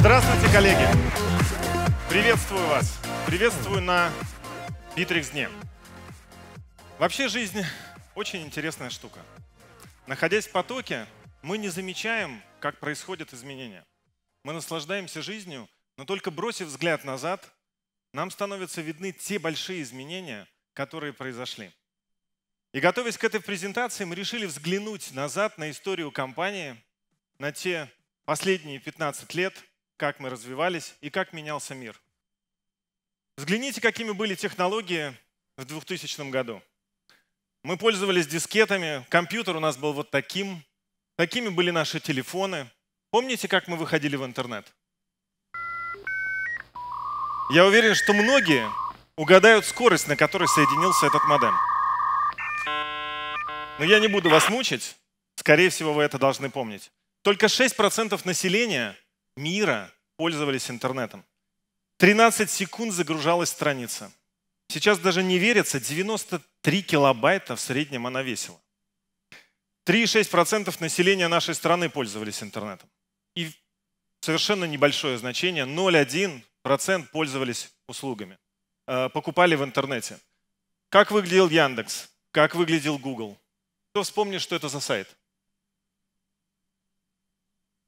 Здравствуйте, коллеги! Приветствую вас! Приветствую на Битрикс дне. Вообще жизнь очень интересная штука. Находясь в потоке, мы не замечаем, как происходят изменения. Мы наслаждаемся жизнью, но только бросив взгляд назад, нам становятся видны те большие изменения, которые произошли. И готовясь к этой презентации, мы решили взглянуть назад на историю компании, на те последние 15 лет – как мы развивались и как менялся мир. Взгляните, какими были технологии в 2000 году. Мы пользовались дискетами, компьютер у нас был вот таким, такими были наши телефоны. Помните, как мы выходили в интернет? Я уверен, что многие угадают скорость, на которой соединился этот модем. Но я не буду вас мучить, скорее всего, вы это должны помнить. Только 6% населения мира пользовались интернетом. 13 секунд загружалась страница. Сейчас даже не верится, 93 килобайта в среднем она весила. 3,6% населения нашей страны пользовались интернетом. И совершенно небольшое значение, 0,1% пользовались услугами, э, покупали в интернете. Как выглядел Яндекс? Как выглядел Google? Кто вспомнит, что это за сайт?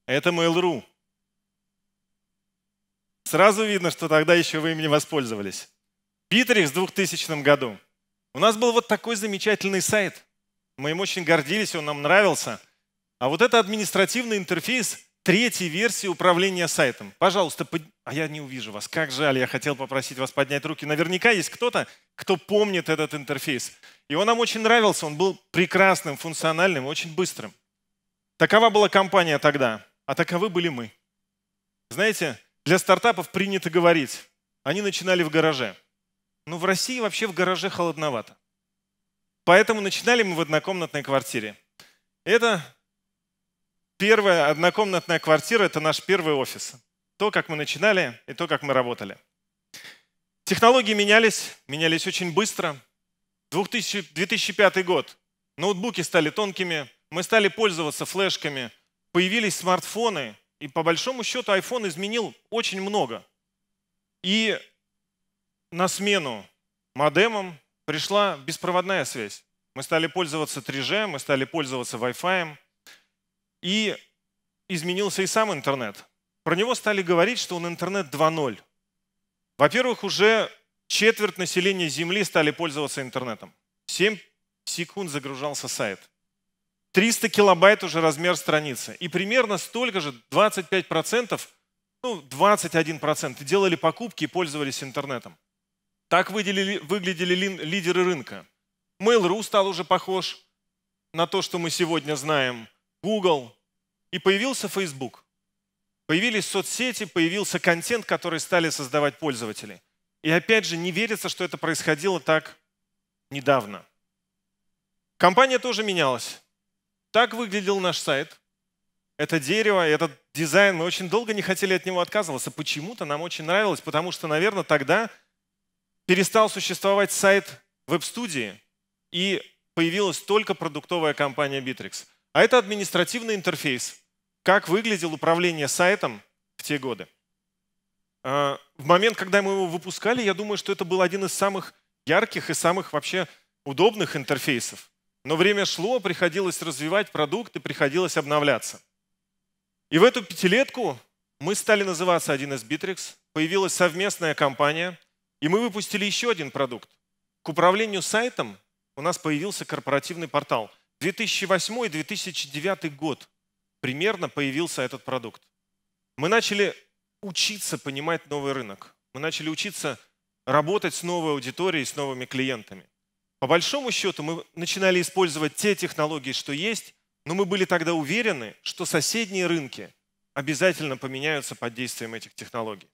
Это Mail.ru. Сразу видно, что тогда еще вы им не воспользовались. Битрикс в 2000 году. У нас был вот такой замечательный сайт. Мы им очень гордились, он нам нравился. А вот это административный интерфейс третьей версии управления сайтом. Пожалуйста, под... а я не увижу вас. Как жаль, я хотел попросить вас поднять руки. Наверняка есть кто-то, кто помнит этот интерфейс. И он нам очень нравился, он был прекрасным, функциональным, очень быстрым. Такова была компания тогда, а таковы были мы. Знаете, для стартапов принято говорить, они начинали в гараже. Но ну, в России вообще в гараже холодновато. Поэтому начинали мы в однокомнатной квартире. Это первая однокомнатная квартира, это наш первый офис. То, как мы начинали и то, как мы работали. Технологии менялись, менялись очень быстро. 2000, 2005 год. Ноутбуки стали тонкими, мы стали пользоваться флешками, появились смартфоны – и по большому счету iPhone изменил очень много. И на смену модемам пришла беспроводная связь. Мы стали пользоваться 3G, мы стали пользоваться Wi-Fi. И изменился и сам интернет. Про него стали говорить, что он интернет 2.0. Во-первых, уже четверть населения Земли стали пользоваться интернетом. 7 секунд загружался сайт. 300 килобайт уже размер страницы. И примерно столько же, 25%, ну 21% делали покупки и пользовались интернетом. Так выделили, выглядели лидеры рынка. Mail.ru стал уже похож на то, что мы сегодня знаем. Google. И появился Facebook. Появились соцсети, появился контент, который стали создавать пользователи. И опять же, не верится, что это происходило так недавно. Компания тоже менялась. Так выглядел наш сайт. Это дерево, этот дизайн, мы очень долго не хотели от него отказываться. Почему-то нам очень нравилось, потому что, наверное, тогда перестал существовать сайт веб-студии и появилась только продуктовая компания Bittrex. А это административный интерфейс. Как выглядел управление сайтом в те годы. А, в момент, когда мы его выпускали, я думаю, что это был один из самых ярких и самых вообще удобных интерфейсов. Но время шло, приходилось развивать продукты, приходилось обновляться. И в эту пятилетку мы стали называться 1С Bittrex, появилась совместная компания, и мы выпустили еще один продукт. К управлению сайтом у нас появился корпоративный портал. 2008-2009 год примерно появился этот продукт. Мы начали учиться понимать новый рынок. Мы начали учиться работать с новой аудиторией, с новыми клиентами. По большому счету мы начинали использовать те технологии, что есть, но мы были тогда уверены, что соседние рынки обязательно поменяются под действием этих технологий.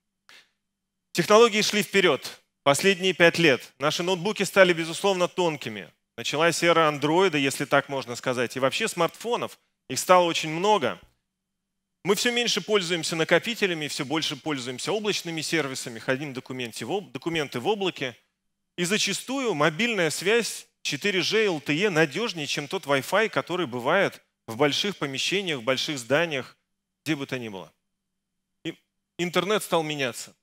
Технологии шли вперед. Последние пять лет наши ноутбуки стали, безусловно, тонкими. Началась эра андроида, если так можно сказать, и вообще смартфонов. Их стало очень много. Мы все меньше пользуемся накопителями, все больше пользуемся облачными сервисами, храним документы в облаке. И зачастую мобильная связь 4G LTE надежнее, чем тот Wi-Fi, который бывает в больших помещениях, в больших зданиях, где бы то ни было. И интернет стал меняться.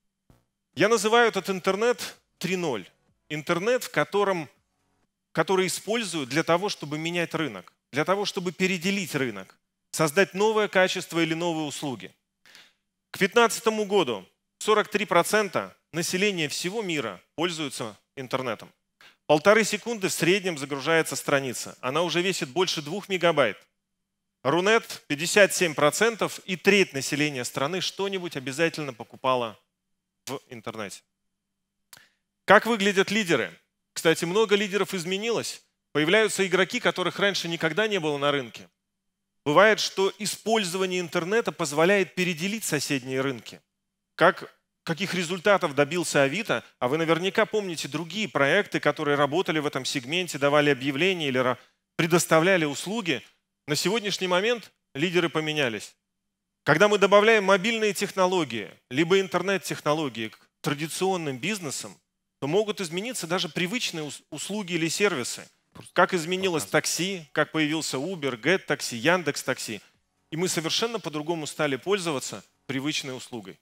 Я называю этот интернет 3.0. Интернет, в котором, который используют для того, чтобы менять рынок, для того, чтобы переделить рынок, создать новое качество или новые услуги. К 2015 году 43% населения всего мира пользуются интернетом. Полторы секунды в среднем загружается страница. Она уже весит больше 2 мегабайт. Рунет 57% и треть населения страны что-нибудь обязательно покупала в интернете. Как выглядят лидеры? Кстати, много лидеров изменилось. Появляются игроки, которых раньше никогда не было на рынке. Бывает, что использование интернета позволяет переделить соседние рынки. Как каких результатов добился Авито, а вы наверняка помните другие проекты, которые работали в этом сегменте, давали объявления или предоставляли услуги. На сегодняшний момент лидеры поменялись. Когда мы добавляем мобильные технологии, либо интернет-технологии к традиционным бизнесам, то могут измениться даже привычные услуги или сервисы. Как изменилось такси, как появился Uber, Get такси, Яндекс такси. И мы совершенно по-другому стали пользоваться привычной услугой.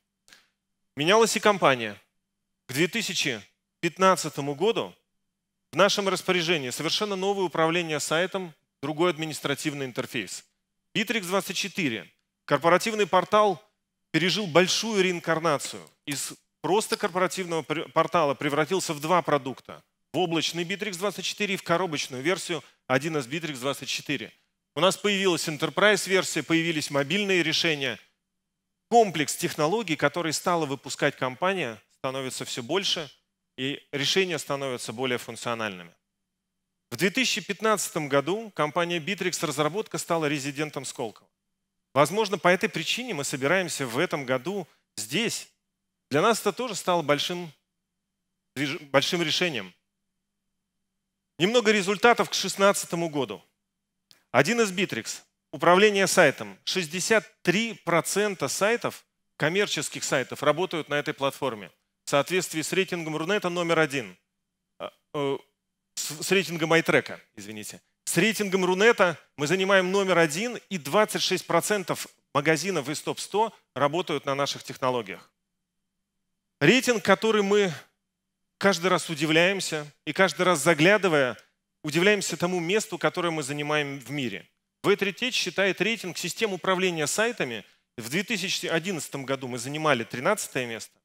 Менялась и компания. К 2015 году в нашем распоряжении совершенно новое управление сайтом, другой административный интерфейс. Bittrex24, корпоративный портал, пережил большую реинкарнацию. Из просто корпоративного портала превратился в два продукта. В облачный Bittrex24 и в коробочную версию 1 из Bittrex24. У нас появилась enterprise-версия, появились мобильные решения – комплекс технологий, которые стала выпускать компания, становится все больше, и решения становятся более функциональными. В 2015 году компания Bittrex разработка стала резидентом Сколково. Возможно, по этой причине мы собираемся в этом году здесь. Для нас это тоже стало большим, большим решением. Немного результатов к 2016 году. Один из Bittrex Управление сайтом. 63% сайтов, коммерческих сайтов, работают на этой платформе. В соответствии с рейтингом Рунета номер один. А, э, с рейтингом iTrack, извините. С рейтингом Рунета мы занимаем номер один, и 26% магазинов из топ-100 работают на наших технологиях. Рейтинг, который мы каждый раз удивляемся и каждый раз заглядывая, удивляемся тому месту, которое мы занимаем в мире – V3Tech считает рейтинг систем управления сайтами. В 2011 году мы занимали 13 место,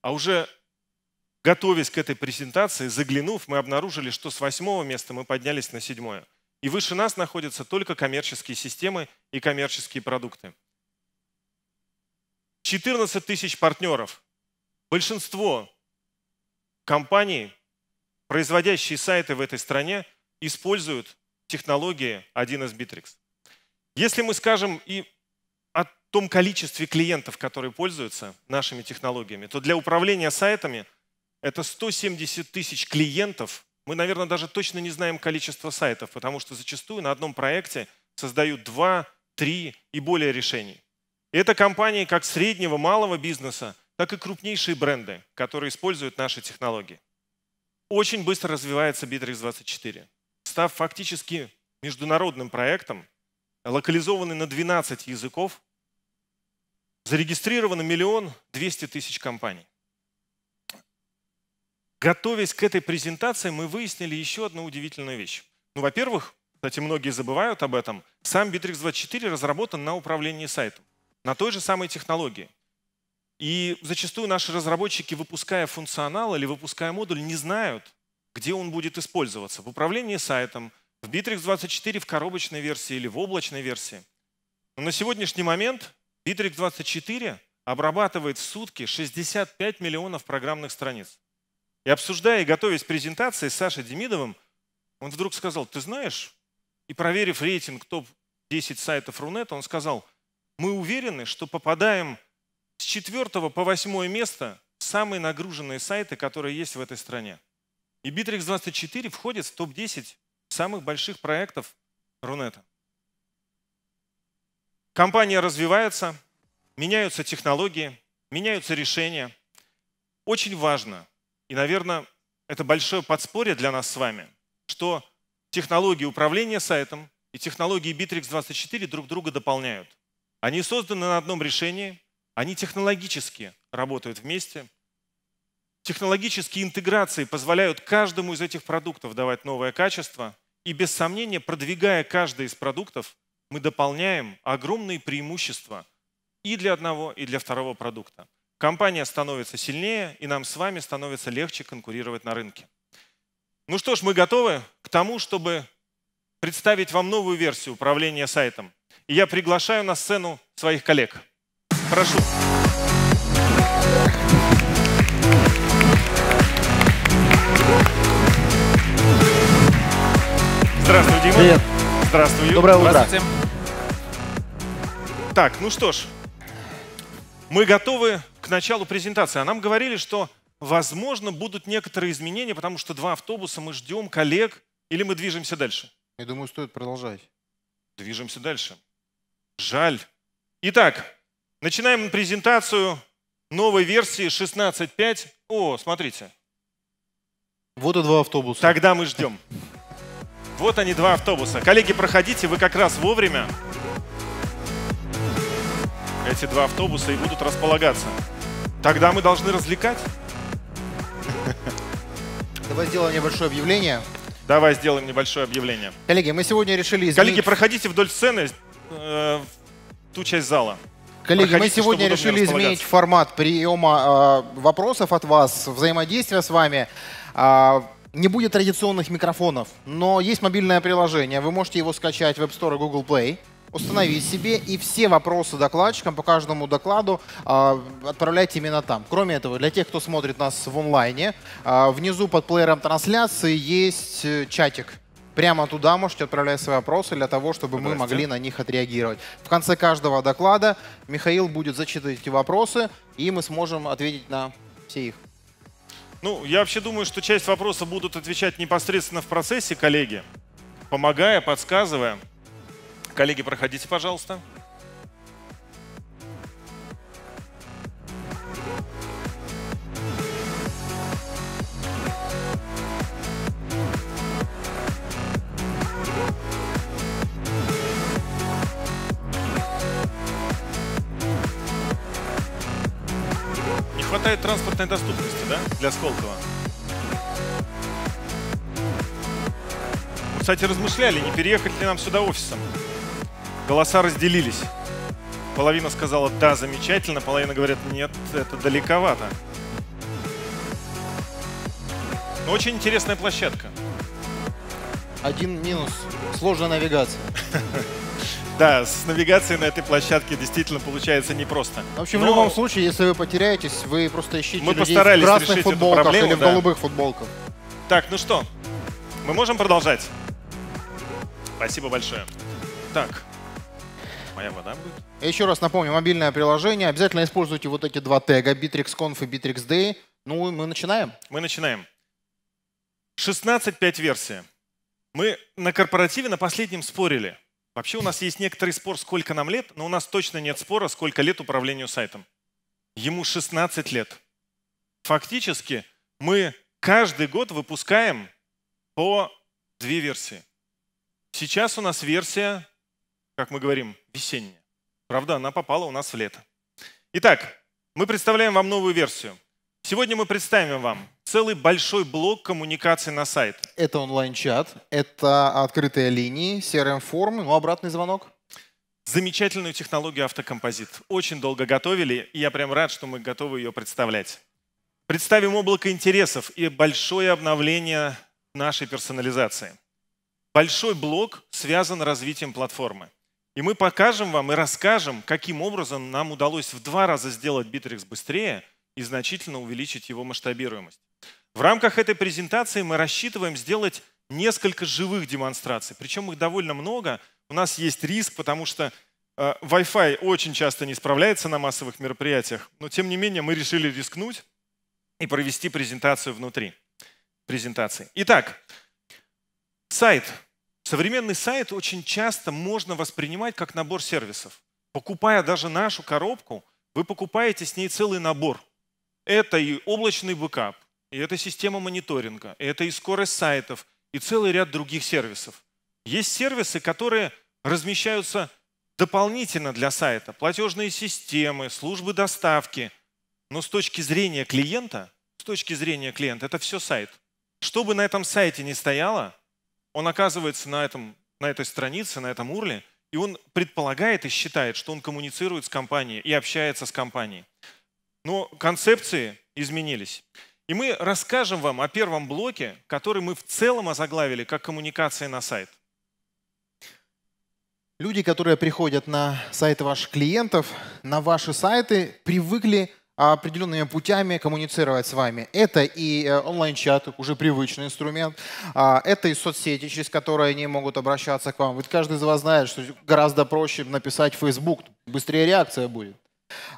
а уже готовясь к этой презентации, заглянув, мы обнаружили, что с восьмого места мы поднялись на седьмое. И выше нас находятся только коммерческие системы и коммерческие продукты. 14 тысяч партнеров. Большинство компаний, производящие сайты в этой стране, используют технологии 1С Bittrex. Если мы скажем и о том количестве клиентов, которые пользуются нашими технологиями, то для управления сайтами это 170 тысяч клиентов. Мы, наверное, даже точно не знаем количество сайтов, потому что зачастую на одном проекте создают 2, 3 и более решений. И это компании как среднего, малого бизнеса, так и крупнейшие бренды, которые используют наши технологии. Очень быстро развивается Bittrex 24 став фактически международным проектом, локализованный на 12 языков, зарегистрировано миллион двести тысяч компаний. Готовясь к этой презентации, мы выяснили еще одну удивительную вещь. Ну, во-первых, кстати, многие забывают об этом, сам Bittrex24 разработан на управлении сайтом, на той же самой технологии. И зачастую наши разработчики, выпуская функционал или выпуская модуль, не знают, где он будет использоваться, в управлении сайтом, в Bittrex 24 в коробочной версии или в облачной версии. Но на сегодняшний момент Bittrex 24 обрабатывает в сутки 65 миллионов программных страниц. И обсуждая и готовясь к презентации с Сашей Демидовым, он вдруг сказал, ты знаешь, и проверив рейтинг топ-10 сайтов Рунета, он сказал, мы уверены, что попадаем с 4 по 8 место в самые нагруженные сайты, которые есть в этой стране. И Bittrex 24 входит в топ-10 самых больших проектов Рунета. Компания развивается, меняются технологии, меняются решения. Очень важно, и, наверное, это большое подспорье для нас с вами, что технологии управления сайтом и технологии Bittrex 24 друг друга дополняют. Они созданы на одном решении, они технологически работают вместе – Технологические интеграции позволяют каждому из этих продуктов давать новое качество, и без сомнения, продвигая каждый из продуктов, мы дополняем огромные преимущества и для одного, и для второго продукта. Компания становится сильнее, и нам с вами становится легче конкурировать на рынке. Ну что ж, мы готовы к тому, чтобы представить вам новую версию управления сайтом. И я приглашаю на сцену своих коллег. Прошу. Прошу. Здравствуй, Дима. Привет. Здравствуй. Доброе утро. Здравствуйте. Так, ну что ж, мы готовы к началу презентации. А нам говорили, что, возможно, будут некоторые изменения, потому что два автобуса мы ждем коллег, или мы движемся дальше? Я думаю, стоит продолжать. Движемся дальше. Жаль. Итак, начинаем презентацию новой версии 16.5. О, смотрите. Вот и два автобуса. Тогда мы ждем. Вот они, два автобуса. Коллеги, проходите, вы как раз вовремя. Эти два автобуса и будут располагаться. Тогда мы должны развлекать. Давай сделаем небольшое объявление. Давай сделаем небольшое объявление. Коллеги, мы сегодня решили изменить... Коллеги, проходите вдоль сцены э, ту часть зала. Коллеги, Проходите, мы сегодня решили изменить формат приема э, вопросов от вас, взаимодействия с вами. Э, не будет традиционных микрофонов, но есть мобильное приложение. Вы можете его скачать в App Store и Google Play установить себе, и все вопросы докладчикам по каждому докладу э, отправляйте именно там. Кроме этого, для тех, кто смотрит нас в онлайне, э, внизу под плеером трансляции есть э, чатик. Прямо туда можете отправлять свои вопросы для того, чтобы мы могли на них отреагировать. В конце каждого доклада Михаил будет зачитывать эти вопросы, и мы сможем ответить на все их. Ну, я вообще думаю, что часть вопросов будут отвечать непосредственно в процессе, коллеги, помогая, подсказывая. Коллеги, проходите, пожалуйста. хватает транспортной доступности, да, для Сколково. Кстати, размышляли, не переехать ли нам сюда офисом. Голоса разделились. Половина сказала «да, замечательно», половина говорит «нет, это далековато». Но ну, очень интересная площадка. Один минус. Сложная навигация. Да, с навигацией на этой площадке действительно получается непросто. В общем, Но... в любом случае, если вы потеряетесь, вы просто ищите Мы людей постарались в красных футболках проблему, или в да. голубых футболках. Так, ну что, мы можем продолжать? Спасибо большое. Так, моя вода будет. Еще раз напомню, мобильное приложение. Обязательно используйте вот эти два тега, BitrixConf и BitrixDay. Ну, мы начинаем. Мы начинаем. 16.5 версия. Мы на корпоративе на последнем спорили – Вообще у нас есть некоторый спор, сколько нам лет, но у нас точно нет спора, сколько лет управлению сайтом. Ему 16 лет. Фактически мы каждый год выпускаем по две версии. Сейчас у нас версия, как мы говорим, весенняя. Правда, она попала у нас в лето. Итак, мы представляем вам новую версию. Сегодня мы представим вам целый большой блок коммуникации на сайт. Это онлайн-чат, это открытые линии, CRM-формы, ну обратный звонок. Замечательную технологию автокомпозит. Очень долго готовили, и я прям рад, что мы готовы ее представлять. Представим облако интересов и большое обновление нашей персонализации. Большой блок связан развитием платформы. И мы покажем вам и расскажем, каким образом нам удалось в два раза сделать Bittrex быстрее и значительно увеличить его масштабируемость. В рамках этой презентации мы рассчитываем сделать несколько живых демонстраций, причем их довольно много. У нас есть риск, потому что э, Wi-Fi очень часто не справляется на массовых мероприятиях, но тем не менее мы решили рискнуть и провести презентацию внутри презентации. Итак, сайт. Современный сайт очень часто можно воспринимать как набор сервисов. Покупая даже нашу коробку, вы покупаете с ней целый набор. Это и облачный бэкап, и это система мониторинга, и это и скорость сайтов, и целый ряд других сервисов. Есть сервисы, которые размещаются дополнительно для сайта. Платежные системы, службы доставки. Но с точки зрения клиента, с точки зрения клиента, это все сайт. Что бы на этом сайте ни стояло, он оказывается на, этом, на этой странице, на этом урле, и он предполагает и считает, что он коммуницирует с компанией и общается с компанией. Но концепции изменились. И мы расскажем вам о первом блоке, который мы в целом озаглавили как коммуникации на сайт. Люди, которые приходят на сайты ваших клиентов, на ваши сайты, привыкли определенными путями коммуницировать с вами. Это и э, онлайн-чат, уже привычный инструмент, а, это и соцсети, через которые они могут обращаться к вам. Ведь каждый из вас знает, что гораздо проще написать в Facebook, быстрее реакция будет.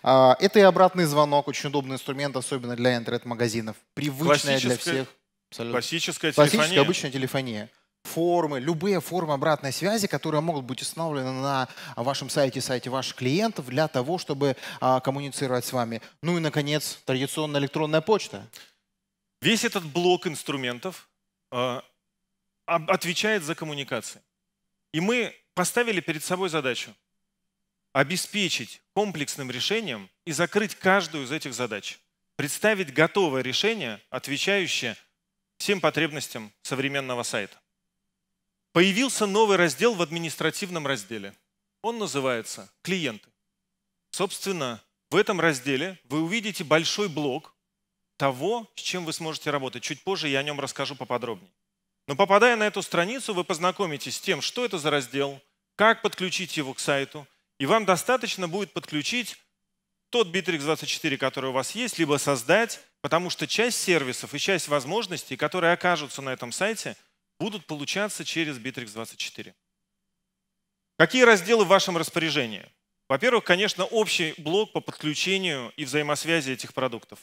А, это и обратный звонок, очень удобный инструмент, особенно для интернет-магазинов. Привычная для всех. Абсолютно. Классическая, телефония. Классическая обычная телефония формы, любые формы обратной связи, которые могут быть установлены на вашем сайте, сайте ваших клиентов для того, чтобы а, коммуницировать с вами. Ну и, наконец, традиционная электронная почта. Весь этот блок инструментов э, отвечает за коммуникации. И мы поставили перед собой задачу обеспечить комплексным решением и закрыть каждую из этих задач. Представить готовое решение, отвечающее всем потребностям современного сайта. Появился новый раздел в административном разделе. Он называется «Клиенты». Собственно, в этом разделе вы увидите большой блок того, с чем вы сможете работать. Чуть позже я о нем расскажу поподробнее. Но попадая на эту страницу, вы познакомитесь с тем, что это за раздел, как подключить его к сайту – и вам достаточно будет подключить тот Bittrex 24, который у вас есть, либо создать, потому что часть сервисов и часть возможностей, которые окажутся на этом сайте, будут получаться через Bittrex 24. Какие разделы в вашем распоряжении? Во-первых, конечно, общий блок по подключению и взаимосвязи этих продуктов.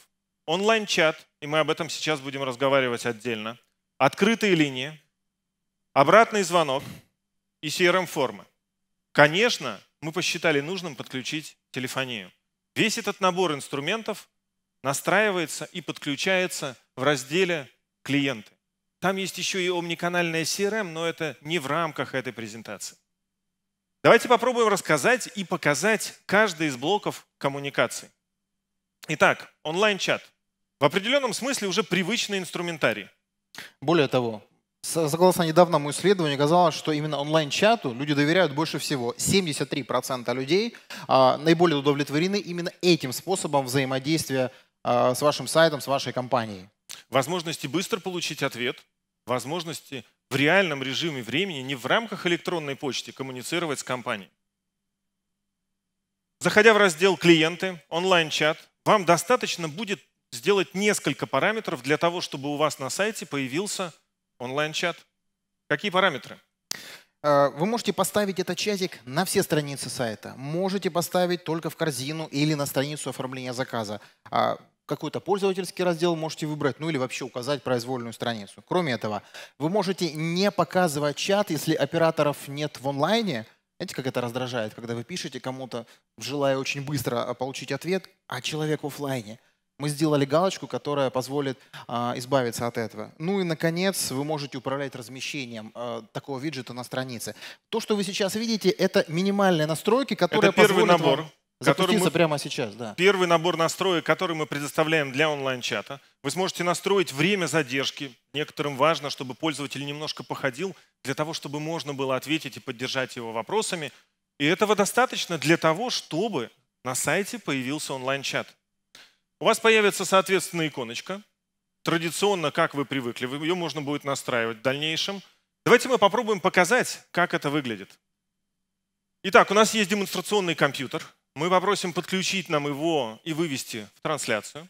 Онлайн-чат, и мы об этом сейчас будем разговаривать отдельно. Открытые линии, обратный звонок и CRM-формы. Конечно, мы посчитали нужным подключить телефонию. Весь этот набор инструментов настраивается и подключается в разделе «Клиенты». Там есть еще и омниканальная CRM, эм, но это не в рамках этой презентации. Давайте попробуем рассказать и показать каждый из блоков коммуникации. Итак, онлайн-чат. В определенном смысле уже привычный инструментарий. Более того, Согласно недавнему исследованию, казалось, что именно онлайн-чату люди доверяют больше всего. 73% людей а, наиболее удовлетворены именно этим способом взаимодействия а, с вашим сайтом, с вашей компанией. Возможности быстро получить ответ, возможности в реальном режиме времени, не в рамках электронной почты, коммуницировать с компанией. Заходя в раздел «Клиенты», «Онлайн-чат», вам достаточно будет сделать несколько параметров для того, чтобы у вас на сайте появился онлайн-чат. Какие параметры? Э, вы можете поставить этот чатик на все страницы сайта. Можете поставить только в корзину или на страницу оформления заказа. А какой-то пользовательский раздел можете выбрать, ну или вообще указать произвольную страницу. Кроме этого, вы можете не показывать чат, если операторов нет в онлайне. Знаете, как это раздражает, когда вы пишете кому-то, желая очень быстро а, получить ответ, а человек в офлайне. Мы сделали галочку, которая позволит э, избавиться от этого. Ну и, наконец, вы можете управлять размещением э, такого виджета на странице. То, что вы сейчас видите, это минимальные настройки, которые это первый набор. запуститься мы, прямо сейчас, да. Первый набор настроек, который мы предоставляем для онлайн-чата. Вы сможете настроить время задержки. Некоторым важно, чтобы пользователь немножко походил, для того, чтобы можно было ответить и поддержать его вопросами. И этого достаточно для того, чтобы на сайте появился онлайн-чат. У вас появится, соответственно, иконочка. Традиционно, как вы привыкли, ее можно будет настраивать в дальнейшем. Давайте мы попробуем показать, как это выглядит. Итак, у нас есть демонстрационный компьютер. Мы попросим подключить нам его и вывести в трансляцию.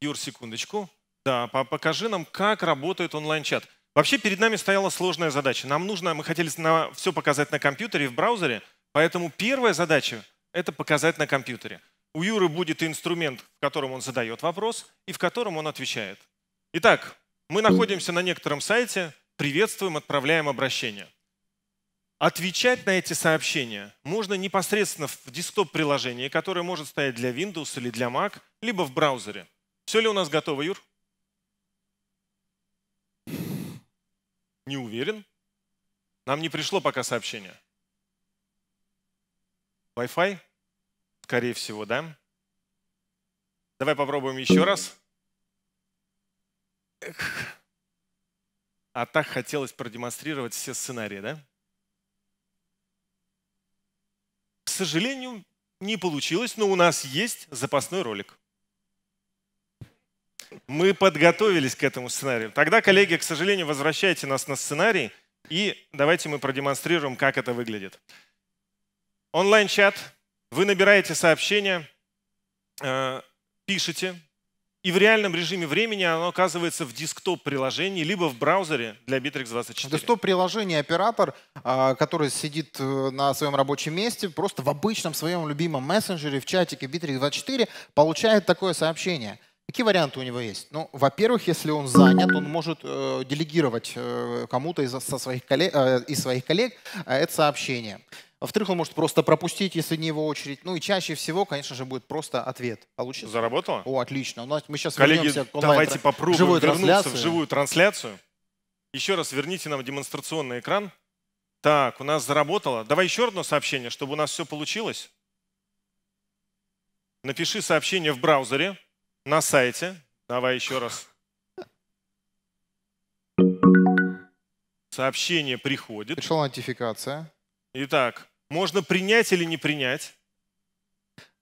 Юр, секундочку. Да, покажи нам, как работает онлайн-чат. Вообще перед нами стояла сложная задача. Нам нужно, мы хотели на, все показать на компьютере в браузере, поэтому первая задача – это показать на компьютере – у Юры будет инструмент, в котором он задает вопрос и в котором он отвечает. Итак, мы находимся на некотором сайте, приветствуем, отправляем обращение. Отвечать на эти сообщения можно непосредственно в десктоп-приложении, которое может стоять для Windows или для Mac, либо в браузере. Все ли у нас готово, Юр? Не уверен. Нам не пришло пока сообщение. Wi-Fi? скорее всего, да? Давай попробуем еще раз. Эх. А так хотелось продемонстрировать все сценарии, да? К сожалению, не получилось, но у нас есть запасной ролик. Мы подготовились к этому сценарию. Тогда, коллеги, к сожалению, возвращайте нас на сценарий, и давайте мы продемонстрируем, как это выглядит. Онлайн-чат вы набираете сообщение, э, пишете, и в реальном режиме времени оно оказывается в десктоп-приложении, либо в браузере для Bittrex24. Десктоп-приложение оператор, а, который сидит э, на своем рабочем месте, просто в обычном своем любимом мессенджере, в чатике Bittrex24, получает такое сообщение. Какие варианты у него есть? Ну, во-первых, если он занят, он может э, делегировать э, кому-то из, э, из своих коллег э, это сообщение. Во-вторых, он может просто пропустить, если не его очередь. Ну и чаще всего, конечно же, будет просто ответ. Получится? Заработало? О, отлично. У ну, нас, мы сейчас Коллеги, давайте попробуем живую вернуться трансляцию. в живую трансляцию. Еще раз верните нам демонстрационный экран. Так, у нас заработало. Давай еще одно сообщение, чтобы у нас все получилось. Напиши сообщение в браузере, на сайте. Давай еще раз. Сообщение приходит. Пришла нотификация. Итак, можно принять или не принять.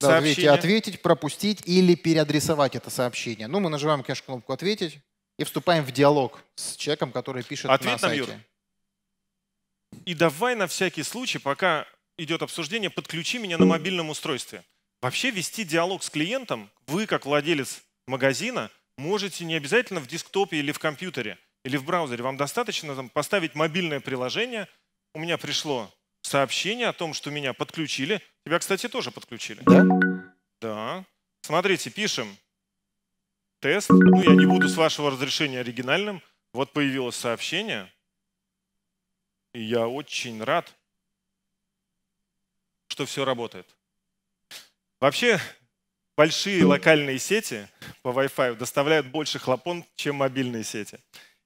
Да, сообщение. ответить, пропустить или переадресовать это сообщение. Ну, мы нажимаем, конечно, кнопку «Ответить» и вступаем в диалог с человеком, который пишет Ответь на сайте. Ответ Нам, Юр. И давай на всякий случай, пока идет обсуждение, подключи меня на мобильном устройстве. Вообще вести диалог с клиентом вы, как владелец магазина, можете не обязательно в десктопе или в компьютере, или в браузере. Вам достаточно там, поставить мобильное приложение. У меня пришло сообщение о том, что меня подключили. Тебя, кстати, тоже подключили. Да? Да. Смотрите, пишем тест. Ну, я не буду с вашего разрешения оригинальным. Вот появилось сообщение. И я очень рад, что все работает. Вообще, большие локальные сети по Wi-Fi доставляют больше хлопон, чем мобильные сети.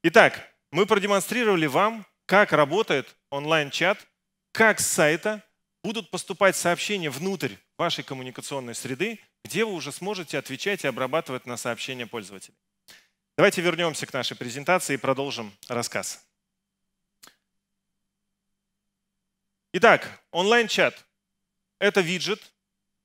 Итак, мы продемонстрировали вам, как работает онлайн-чат как с сайта будут поступать сообщения внутрь вашей коммуникационной среды, где вы уже сможете отвечать и обрабатывать на сообщения пользователей. Давайте вернемся к нашей презентации и продолжим рассказ. Итак, онлайн-чат – это виджет,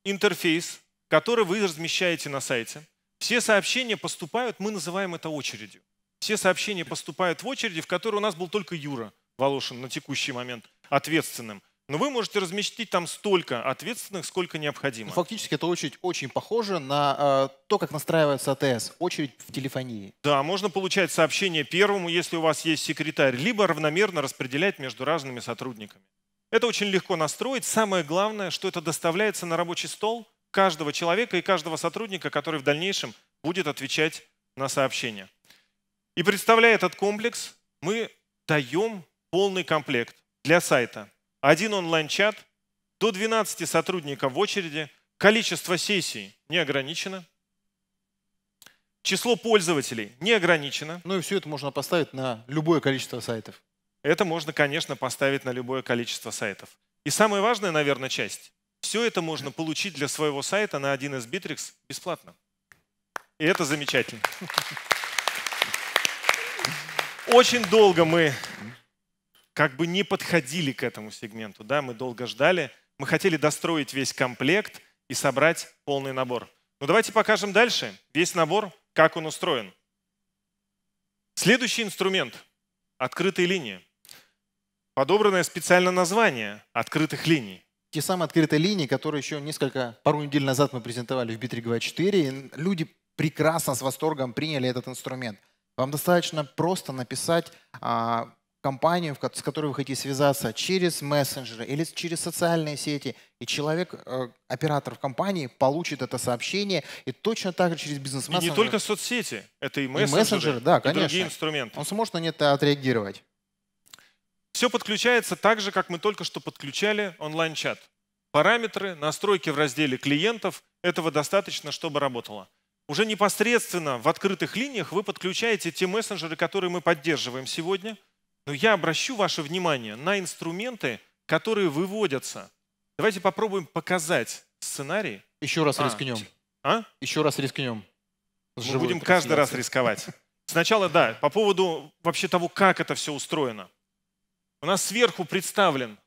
интерфейс, который вы размещаете на сайте. Все сообщения поступают, мы называем это очередью. Все сообщения поступают в очереди, в которой у нас был только Юра Волошин на текущий момент ответственным. Но вы можете разместить там столько ответственных, сколько необходимо. Ну, фактически эта очередь очень похожа на э, то, как настраивается АТС, очередь в телефонии. Да, можно получать сообщение первому, если у вас есть секретарь, либо равномерно распределять между разными сотрудниками. Это очень легко настроить. Самое главное, что это доставляется на рабочий стол каждого человека и каждого сотрудника, который в дальнейшем будет отвечать на сообщения. И представляя этот комплекс, мы даем полный комплект для сайта, один онлайн-чат, до 12 сотрудников в очереди, количество сессий не ограничено, число пользователей не ограничено. Ну и все это можно поставить на любое количество сайтов. Это можно, конечно, поставить на любое количество сайтов. И самая важная, наверное, часть. Все это можно получить для своего сайта на один из Bittrex бесплатно. И это замечательно. Очень долго мы как бы не подходили к этому сегменту. Да? Мы долго ждали, мы хотели достроить весь комплект и собрать полный набор. Но ну, давайте покажем дальше весь набор, как он устроен. Следующий инструмент – открытые линии. Подобранное специально название открытых линий. Те самые открытые линии, которые еще несколько, пару недель назад мы презентовали в B324, люди прекрасно, с восторгом приняли этот инструмент. Вам достаточно просто написать а, компанию, с которой вы хотите связаться через мессенджеры или через социальные сети, и человек, э, оператор в компании, получит это сообщение и точно так же через бизнес-мессенджеры. И не только соцсети, это и мессенджеры, и, мессенджеры, да, и конечно. другие инструменты. Он сможет на это отреагировать. Все подключается так же, как мы только что подключали онлайн-чат. Параметры, настройки в разделе клиентов, этого достаточно, чтобы работало. Уже непосредственно в открытых линиях вы подключаете те мессенджеры, которые мы поддерживаем сегодня – но я обращу ваше внимание на инструменты, которые выводятся. Давайте попробуем показать сценарий. Еще раз а, рискнем. А? Еще раз рискнем. Мы будем каждый раз рисковать. Сначала, да, по поводу вообще того, как это все устроено. У нас сверху представлен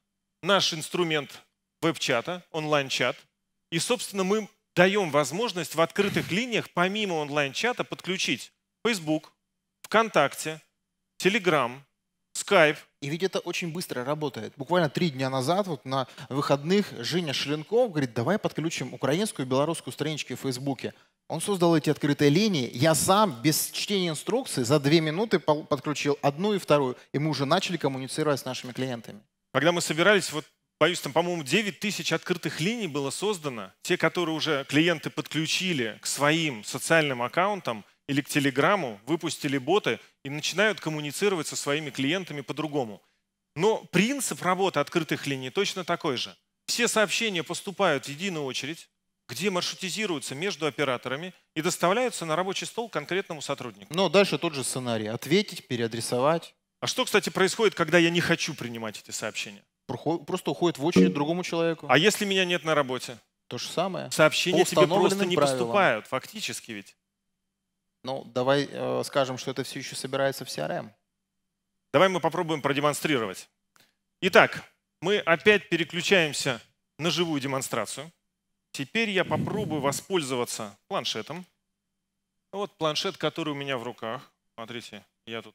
наш инструмент веб-чата, онлайн-чат. И, собственно, мы даем возможность в открытых линиях, помимо онлайн-чата, подключить Facebook, ВКонтакте, Telegram, Skype. И ведь это очень быстро работает. Буквально три дня назад, вот на выходных, Женя Шеленков говорит, давай подключим украинскую и белорусскую странички в Фейсбуке. Он создал эти открытые линии. Я сам без чтения инструкции за две минуты подключил одну и вторую. И мы уже начали коммуницировать с нашими клиентами. Когда мы собирались, вот боюсь, там, по-моему, 9 тысяч открытых линий было создано. Те, которые уже клиенты подключили к своим социальным аккаунтам – или к Телеграму выпустили боты и начинают коммуницировать со своими клиентами по-другому. Но принцип работы открытых линий точно такой же. Все сообщения поступают в единую очередь, где маршрутизируются между операторами и доставляются на рабочий стол конкретному сотруднику. Но дальше тот же сценарий. Ответить, переадресовать. А что, кстати, происходит, когда я не хочу принимать эти сообщения? Просто уходит в очередь другому человеку. А если меня нет на работе? То же самое. Сообщения тебе просто не правилам. поступают, фактически ведь. Ну, давай э, скажем, что это все еще собирается в CRM. Давай мы попробуем продемонстрировать. Итак, мы опять переключаемся на живую демонстрацию. Теперь я попробую воспользоваться планшетом. Ну вот планшет, который у меня в руках. Смотрите, я тут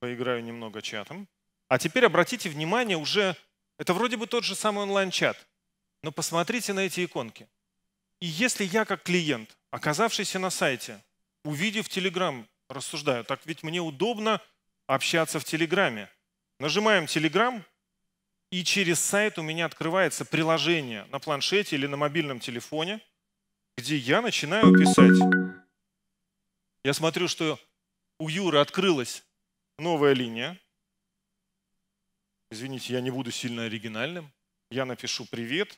поиграю немного чатом. А теперь обратите внимание уже, это вроде бы тот же самый онлайн-чат, но посмотрите на эти иконки. И если я как клиент, оказавшийся на сайте, увидев Телеграм, рассуждаю, так ведь мне удобно общаться в Телеграме. Нажимаем Телеграм, и через сайт у меня открывается приложение на планшете или на мобильном телефоне, где я начинаю писать. Я смотрю, что у Юры открылась новая линия. Извините, я не буду сильно оригинальным. Я напишу «Привет».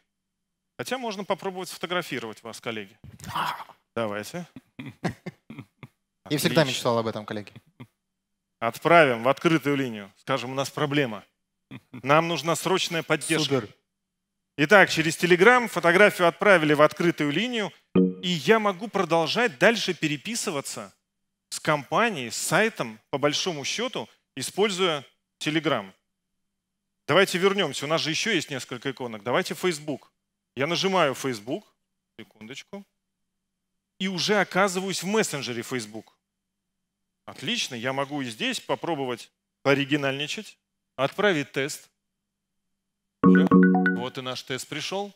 Хотя можно попробовать сфотографировать вас, коллеги. Давайте. Отлично. Я всегда мечтал об этом, коллеги. Отправим в открытую линию. Скажем, у нас проблема. Нам нужна срочная поддержка. Супер. Итак, через Телеграм фотографию отправили в открытую линию, и я могу продолжать дальше переписываться с компанией, с сайтом, по большому счету, используя Телеграм. Давайте вернемся. У нас же еще есть несколько иконок. Давайте Facebook. Я нажимаю Facebook. Секундочку. И уже оказываюсь в мессенджере Facebook. Отлично, я могу и здесь попробовать оригинальничать, отправить тест. Вот и наш тест пришел.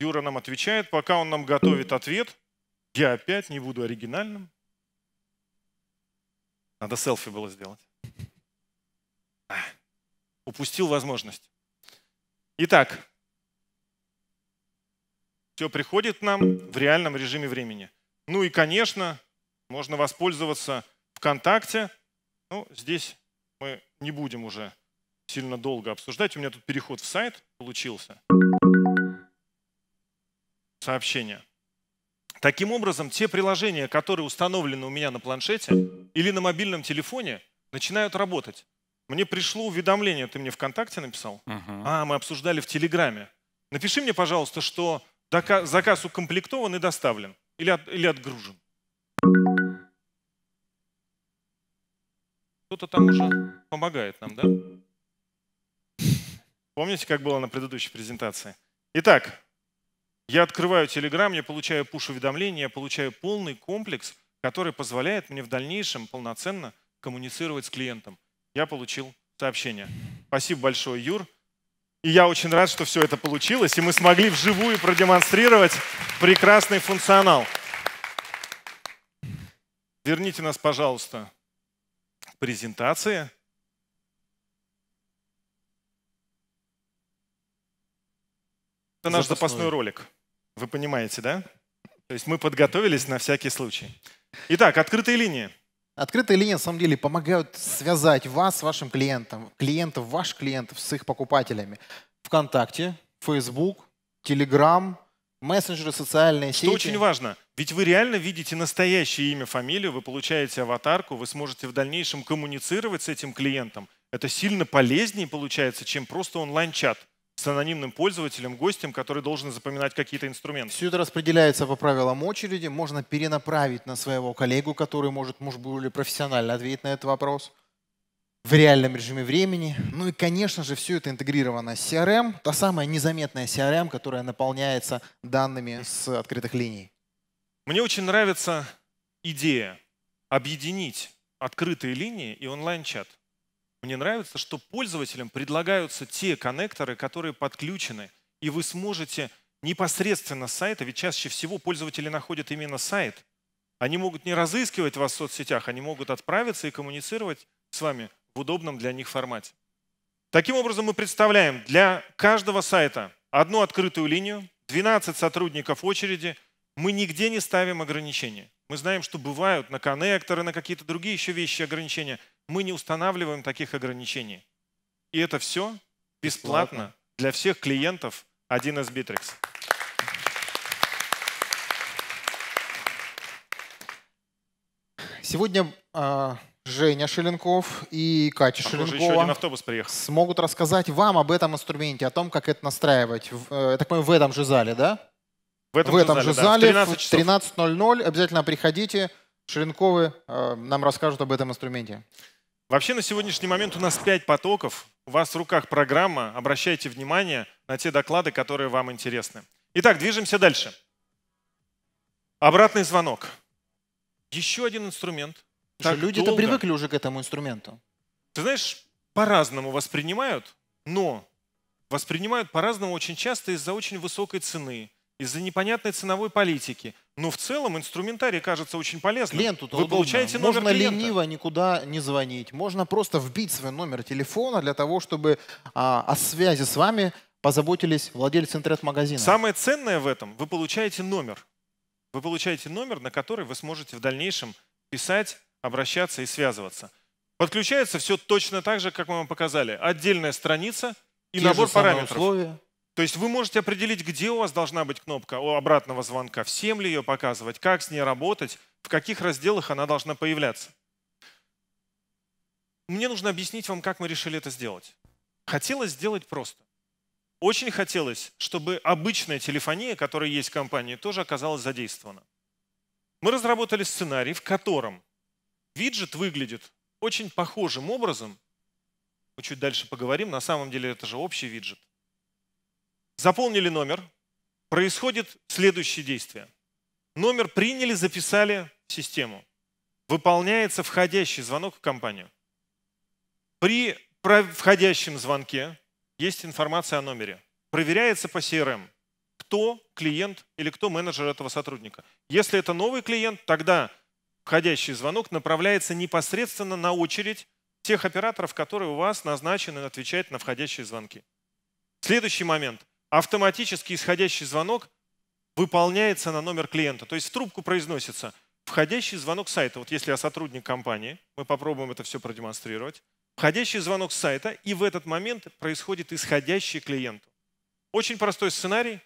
Юра нам отвечает, пока он нам готовит ответ, я опять не буду оригинальным. Надо селфи было сделать. Упустил возможность. Итак, все приходит нам в реальном режиме времени. Ну и, конечно, можно воспользоваться ВКонтакте. Ну, здесь мы не будем уже сильно долго обсуждать. У меня тут переход в сайт получился. Сообщение. Таким образом, те приложения, которые установлены у меня на планшете или на мобильном телефоне, начинают работать. Мне пришло уведомление, ты мне ВКонтакте написал? Угу. А, мы обсуждали в Телеграме. Напиши мне, пожалуйста, что заказ укомплектован и доставлен или, от, или отгружен. Кто-то там уже помогает нам, да? Помните, как было на предыдущей презентации? Итак, я открываю Telegram, я получаю пуш-уведомления, я получаю полный комплекс, который позволяет мне в дальнейшем полноценно коммуницировать с клиентом. Я получил сообщение. Спасибо большое, Юр. И я очень рад, что все это получилось, и мы смогли вживую продемонстрировать прекрасный функционал. Верните нас, пожалуйста, презентация. Это наш запасной. запасной ролик. Вы понимаете, да? То есть мы подготовились на всякий случай. Итак, открытые линии. Открытые линии, на самом деле, помогают связать вас с вашим клиентом, клиентов, ваших клиентов с их покупателями. ВКонтакте, Facebook, Telegram, мессенджеры, социальные сети. Что очень важно, ведь вы реально видите настоящее имя, фамилию, вы получаете аватарку, вы сможете в дальнейшем коммуницировать с этим клиентом. Это сильно полезнее получается, чем просто онлайн-чат с анонимным пользователем, гостем, который должен запоминать какие-то инструменты. Все это распределяется по правилам очереди. Можно перенаправить на своего коллегу, который может, может более профессионально ответить на этот вопрос в реальном режиме времени. Ну и, конечно же, все это интегрировано с CRM, та самая незаметная CRM, которая наполняется данными с открытых линий. Мне очень нравится идея объединить открытые линии и онлайн-чат. Мне нравится, что пользователям предлагаются те коннекторы, которые подключены, и вы сможете непосредственно с сайта, ведь чаще всего пользователи находят именно сайт. Они могут не разыскивать вас в соцсетях, они могут отправиться и коммуницировать с вами в удобном для них формате. Таким образом, мы представляем для каждого сайта одну открытую линию, 12 сотрудников очереди – мы нигде не ставим ограничения. Мы знаем, что бывают на коннекторы, на какие-то другие еще вещи ограничения. Мы не устанавливаем таких ограничений. И это все бесплатно, для всех клиентов 1С Bittrex. Сегодня а, Женя Шеленков и Катя Похоже, а Шеленкова еще один автобус приехал. смогут рассказать вам об этом инструменте, о том, как это настраивать. В, э, я так понимаю, в этом же зале, да? В этом, в этом же зале, зале да, в 13.00. 13 обязательно приходите. Ширинковы э, нам расскажут об этом инструменте. Вообще на сегодняшний момент у нас 5 потоков. У вас в руках программа. Обращайте внимание на те доклады, которые вам интересны. Итак, движемся дальше. Обратный звонок. Еще один инструмент. Люди-то привыкли уже к этому инструменту. Ты знаешь, по-разному воспринимают, но воспринимают по-разному очень часто из-за очень высокой цены, из-за непонятной ценовой политики. Но в целом инструментарий кажется очень полезным. Клиенту Вы удобно. получаете номер Можно клиента. лениво никуда не звонить. Можно просто вбить свой номер телефона для того, чтобы а, о связи с вами позаботились владельцы интернет-магазина. Самое ценное в этом, вы получаете номер. Вы получаете номер, на который вы сможете в дальнейшем писать, обращаться и связываться. Подключается все точно так же, как мы вам показали. Отдельная страница и Те набор параметров. Условия. То есть вы можете определить, где у вас должна быть кнопка обратного звонка, всем ли ее показывать, как с ней работать, в каких разделах она должна появляться. Мне нужно объяснить вам, как мы решили это сделать. Хотелось сделать просто. Очень хотелось, чтобы обычная телефония, которая есть в компании, тоже оказалась задействована. Мы разработали сценарий, в котором виджет выглядит очень похожим образом. Мы чуть дальше поговорим, на самом деле это же общий виджет. Заполнили номер, происходит следующее действие. Номер приняли, записали в систему. Выполняется входящий звонок в компанию. При входящем звонке есть информация о номере. Проверяется по CRM, кто клиент или кто менеджер этого сотрудника. Если это новый клиент, тогда входящий звонок направляется непосредственно на очередь тех операторов, которые у вас назначены отвечать на входящие звонки. Следующий момент – автоматически исходящий звонок выполняется на номер клиента. То есть в трубку произносится входящий звонок сайта. Вот если я сотрудник компании, мы попробуем это все продемонстрировать. Входящий звонок сайта, и в этот момент происходит исходящий клиенту. Очень простой сценарий.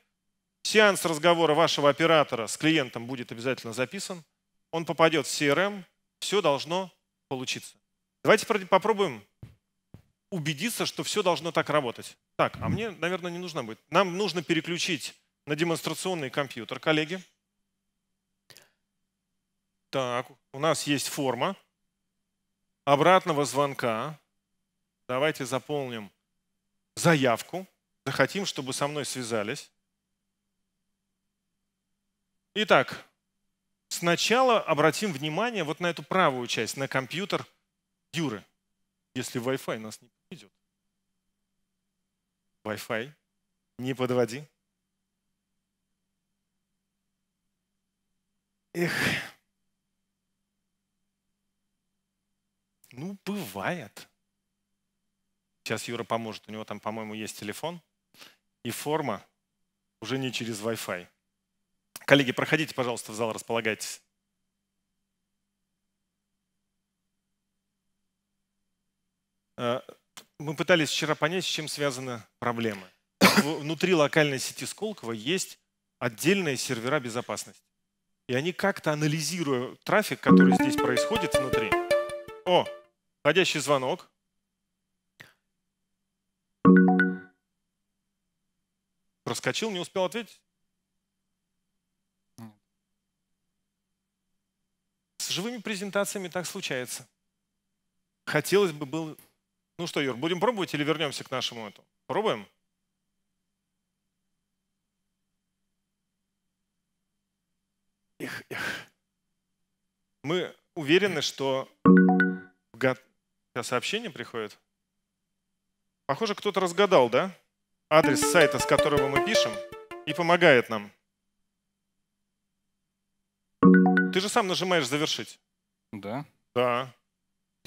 Сеанс разговора вашего оператора с клиентом будет обязательно записан. Он попадет в CRM, все должно получиться. Давайте попробуем убедиться, что все должно так работать. Так, а мне, наверное, не нужно будет. Нам нужно переключить на демонстрационный компьютер, коллеги. Так, у нас есть форма обратного звонка. Давайте заполним заявку. Захотим, чтобы со мной связались. Итак, сначала обратим внимание вот на эту правую часть, на компьютер Юры если Wi-Fi нас не подведет? Wi-Fi, не подводи. Эх. Ну, бывает. Сейчас Юра поможет. У него там, по-моему, есть телефон. И форма уже не через Wi-Fi. Коллеги, проходите, пожалуйста, в зал, располагайтесь. Э, мы пытались вчера понять, с чем связаны проблемы. Внутри локальной сети Сколково есть отдельные сервера безопасности. И они как-то анализируя трафик, который здесь происходит внутри. О, входящий звонок. Проскочил, не успел ответить? С живыми презентациями так случается. Хотелось бы был ну что, Юр, будем пробовать или вернемся к нашему этому? Пробуем? Эх, эх. Мы уверены, что... Сейчас сообщение приходит. Похоже, кто-то разгадал, да? Адрес сайта, с которого мы пишем, и помогает нам. Ты же сам нажимаешь «Завершить». Да. Да.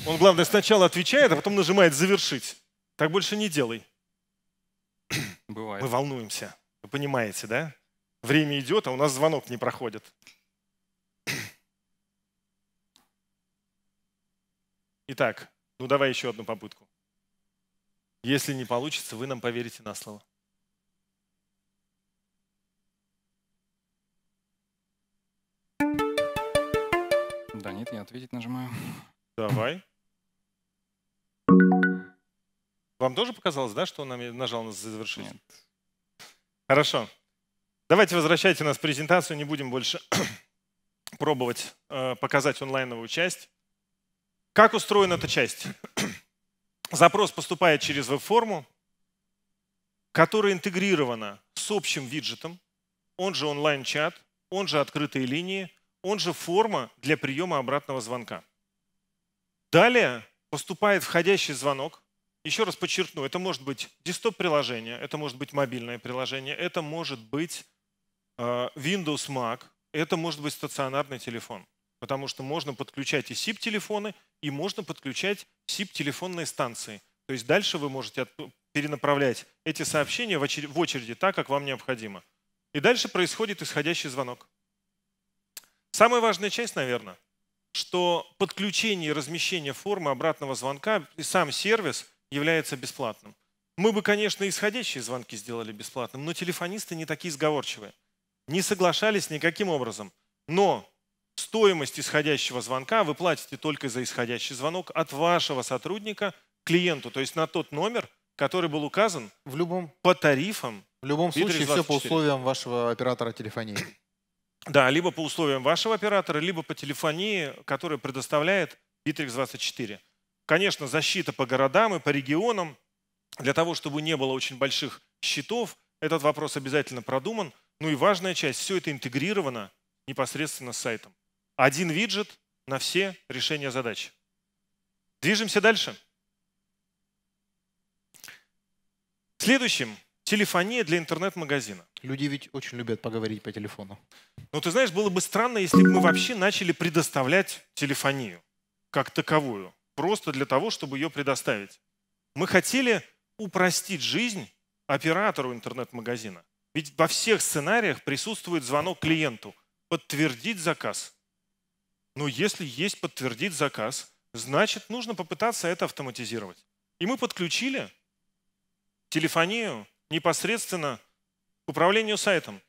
Он, главное, сначала отвечает, а потом нажимает «завершить». Так больше не делай. Бывает. Мы волнуемся. Вы понимаете, да? Время идет, а у нас звонок не проходит. Итак, ну давай еще одну попытку. Если не получится, вы нам поверите на слово. Да нет, я ответить нажимаю. Давай. Вам тоже показалось, да, что он нажал на завершить? Нет. Хорошо. Давайте возвращайте нас в презентацию, не будем больше пробовать э, показать онлайновую часть. Как устроена эта часть? Запрос поступает через веб-форму, которая интегрирована с общим виджетом, он же онлайн-чат, он же открытые линии, он же форма для приема обратного звонка. Далее поступает входящий звонок. Еще раз подчеркну, это может быть десктоп-приложение, это может быть мобильное приложение, это может быть э, Windows Mac, это может быть стационарный телефон. Потому что можно подключать и SIP-телефоны, и можно подключать SIP-телефонные станции. То есть дальше вы можете перенаправлять эти сообщения в очереди так, как вам необходимо. И дальше происходит исходящий звонок. Самая важная часть, наверное, что подключение и размещение формы обратного звонка и сам сервис является бесплатным. Мы бы, конечно, исходящие звонки сделали бесплатным, но телефонисты не такие сговорчивые. Не соглашались никаким образом. Но стоимость исходящего звонка вы платите только за исходящий звонок от вашего сотрудника клиенту, то есть на тот номер, который был указан в любом, по тарифам. В любом случае все по условиям вашего оператора телефонии. Да, либо по условиям вашего оператора, либо по телефонии, которая предоставляет Bittrex24. Конечно, защита по городам и по регионам. Для того, чтобы не было очень больших счетов, этот вопрос обязательно продуман. Ну и важная часть, все это интегрировано непосредственно с сайтом. Один виджет на все решения задач. Движемся дальше. Следующим телефония для интернет-магазина. Люди ведь очень любят поговорить по телефону. Ну, ты знаешь, было бы странно, если бы мы вообще начали предоставлять телефонию как таковую, просто для того, чтобы ее предоставить. Мы хотели упростить жизнь оператору интернет-магазина. Ведь во всех сценариях присутствует звонок клиенту «подтвердить заказ». Но ну, если есть «подтвердить заказ», значит, нужно попытаться это автоматизировать. И мы подключили телефонию непосредственно к управлению сайтом.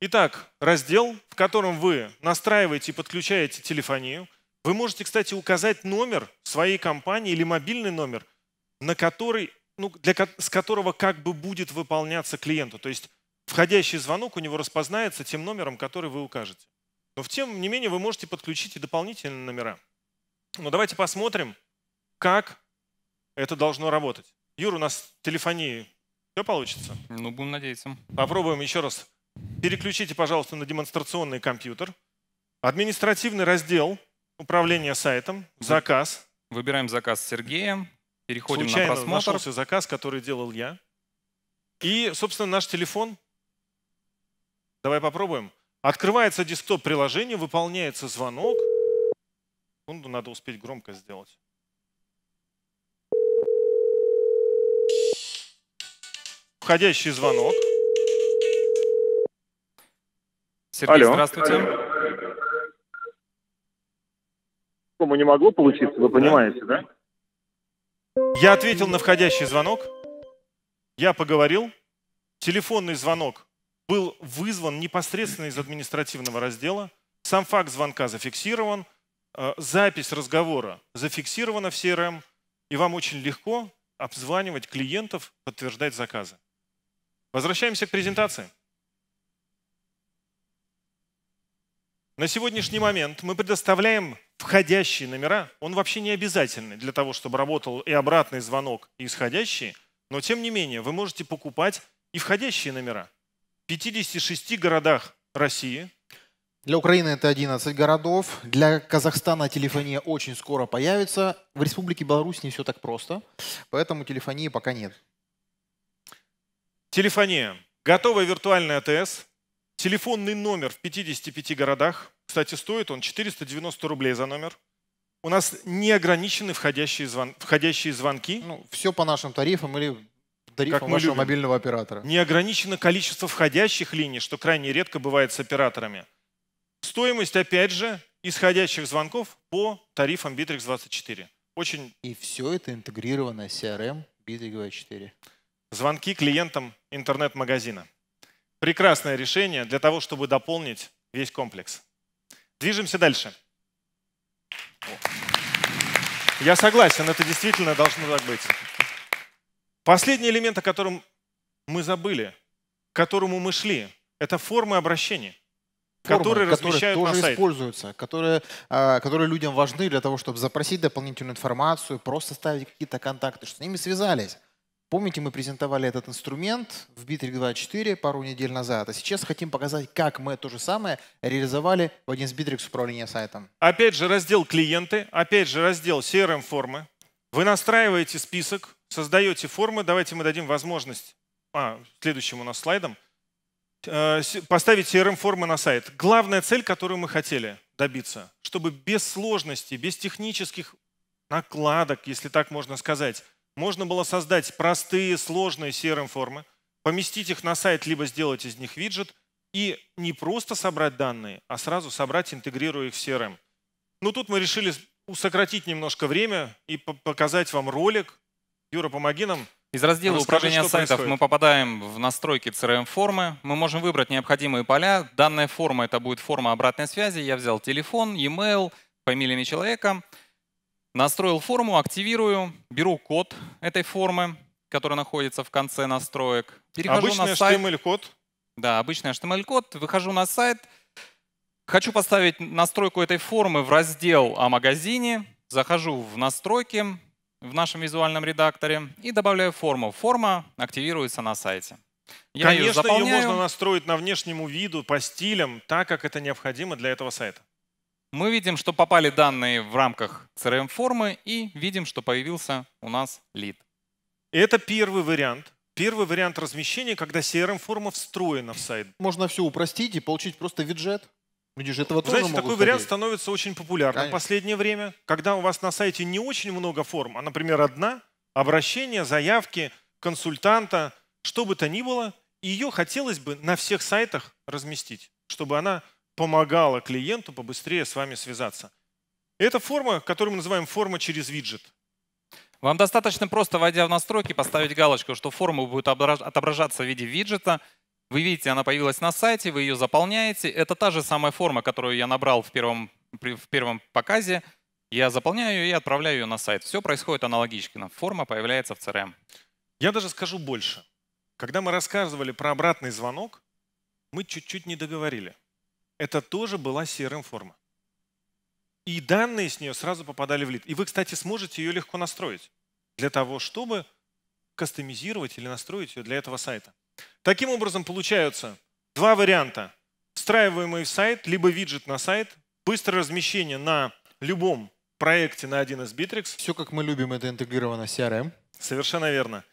Итак, раздел, в котором вы настраиваете и подключаете телефонию. Вы можете, кстати, указать номер своей компании или мобильный номер, на который, ну, для, с которого как бы будет выполняться клиенту. То есть входящий звонок у него распознается тем номером, который вы укажете. Но тем не менее вы можете подключить и дополнительные номера. Но давайте посмотрим, как это должно работать. Юр, у нас телефонии все получится? Ну, будем надеяться. Попробуем еще раз. Переключите, пожалуйста, на демонстрационный компьютер. Административный раздел управление сайтом, заказ. Выбираем заказ Сергея, переходим Случайно на просмотр. случайно нашелся заказ, который делал я. И, собственно, наш телефон. Давай попробуем. Открывается десктоп приложение, выполняется звонок. Секунду, надо успеть громко сделать. входящий звонок. Сергей, Алло. здравствуйте. Кому Не могло получиться, вы понимаете, да? Я ответил на входящий звонок. Я поговорил. Телефонный звонок был вызван непосредственно из административного раздела. Сам факт звонка зафиксирован. Э, запись разговора зафиксирована в CRM. Эм. И вам очень легко обзванивать клиентов, подтверждать заказы. Возвращаемся к презентации. На сегодняшний момент мы предоставляем входящие номера. Он вообще не обязательный для того, чтобы работал и обратный звонок, и исходящий. Но тем не менее, вы можете покупать и входящие номера. В 56 городах России. Для Украины это 11 городов. Для Казахстана телефония очень скоро появится. В Республике Беларусь не все так просто, поэтому телефонии пока нет. Телефония. Готовая виртуальная АТС. Телефонный номер в 55 городах. Кстати, стоит он 490 рублей за номер. У нас не ограничены входящие, звон... входящие звонки. Ну, все по нашим тарифам или тарифам как вашего любим. мобильного оператора. Не ограничено количество входящих линий, что крайне редко бывает с операторами. Стоимость, опять же, исходящих звонков по тарифам Bittrex 24. Очень... И все это интегрировано с CRM Bittrex 24 звонки клиентам интернет-магазина. Прекрасное решение для того, чтобы дополнить весь комплекс. Движемся дальше. Я согласен, это действительно должно так быть. Последний элемент, о котором мы забыли, к которому мы шли, это формы обращения. Формы, которые размещают которые тоже на сайт. используются, которые, а, которые людям важны для того, чтобы запросить дополнительную информацию, просто ставить какие-то контакты, чтобы с ними связались. Помните, мы презентовали этот инструмент в Bitrix 2.4 пару недель назад, а сейчас хотим показать, как мы то же самое реализовали в один из Bitrix управления сайтом. Опять же раздел «Клиенты», опять же раздел «CRM-формы». Эм Вы настраиваете список, создаете формы. Давайте мы дадим возможность, а, следующим у нас слайдом, э, поставить CRM-формы эм на сайт. Главная цель, которую мы хотели добиться, чтобы без сложностей, без технических накладок, если так можно сказать, можно было создать простые, сложные серым формы поместить их на сайт, либо сделать из них виджет, и не просто собрать данные, а сразу собрать, интегрируя их в CRM. Но ну, тут мы решили сократить немножко время и показать вам ролик. Юра, помоги нам. Из раздела Расскажи, управления сайтов происходит. мы попадаем в настройки CRM-формы. Мы можем выбрать необходимые поля. Данная форма — это будет форма обратной связи. Я взял телефон, e-mail, фамилиями человека — Настроил форму, активирую, беру код этой формы, которая находится в конце настроек. Перехожу Обычный на сайт. HTML-код? Да, обычный HTML-код. Выхожу на сайт, хочу поставить настройку этой формы в раздел о магазине. Захожу в настройки в нашем визуальном редакторе и добавляю форму. Форма активируется на сайте. Я Конечно, ее, ее можно настроить на внешнему виду, по стилям, так, как это необходимо для этого сайта мы видим, что попали данные в рамках CRM-формы и видим, что появился у нас лид. Это первый вариант. Первый вариант размещения, когда CRM-форма встроена в сайт. Можно все упростить и получить просто виджет. Видишь, этого Знаете, такой ходить. вариант становится очень популярным Конечно. в последнее время, когда у вас на сайте не очень много форм, а, например, одна, обращение, заявки, консультанта, что бы то ни было, ее хотелось бы на всех сайтах разместить, чтобы она помогало клиенту побыстрее с вами связаться. Это форма, которую мы называем форма через виджет. Вам достаточно просто, войдя в настройки, поставить галочку, что форма будет отображаться в виде виджета. Вы видите, она появилась на сайте, вы ее заполняете. Это та же самая форма, которую я набрал в первом, в первом показе. Я заполняю ее и отправляю ее на сайт. Все происходит аналогично. Форма появляется в CRM. Я даже скажу больше. Когда мы рассказывали про обратный звонок, мы чуть-чуть не договорили. Это тоже была CRM-форма. И данные с нее сразу попадали в лид. И вы, кстати, сможете ее легко настроить для того, чтобы кастомизировать или настроить ее для этого сайта. Таким образом, получаются два варианта. Встраиваемый в сайт, либо виджет на сайт, быстрое размещение на любом проекте на 1 из Bittrex. Все, как мы любим, это интегрировано с CRM. Совершенно верно.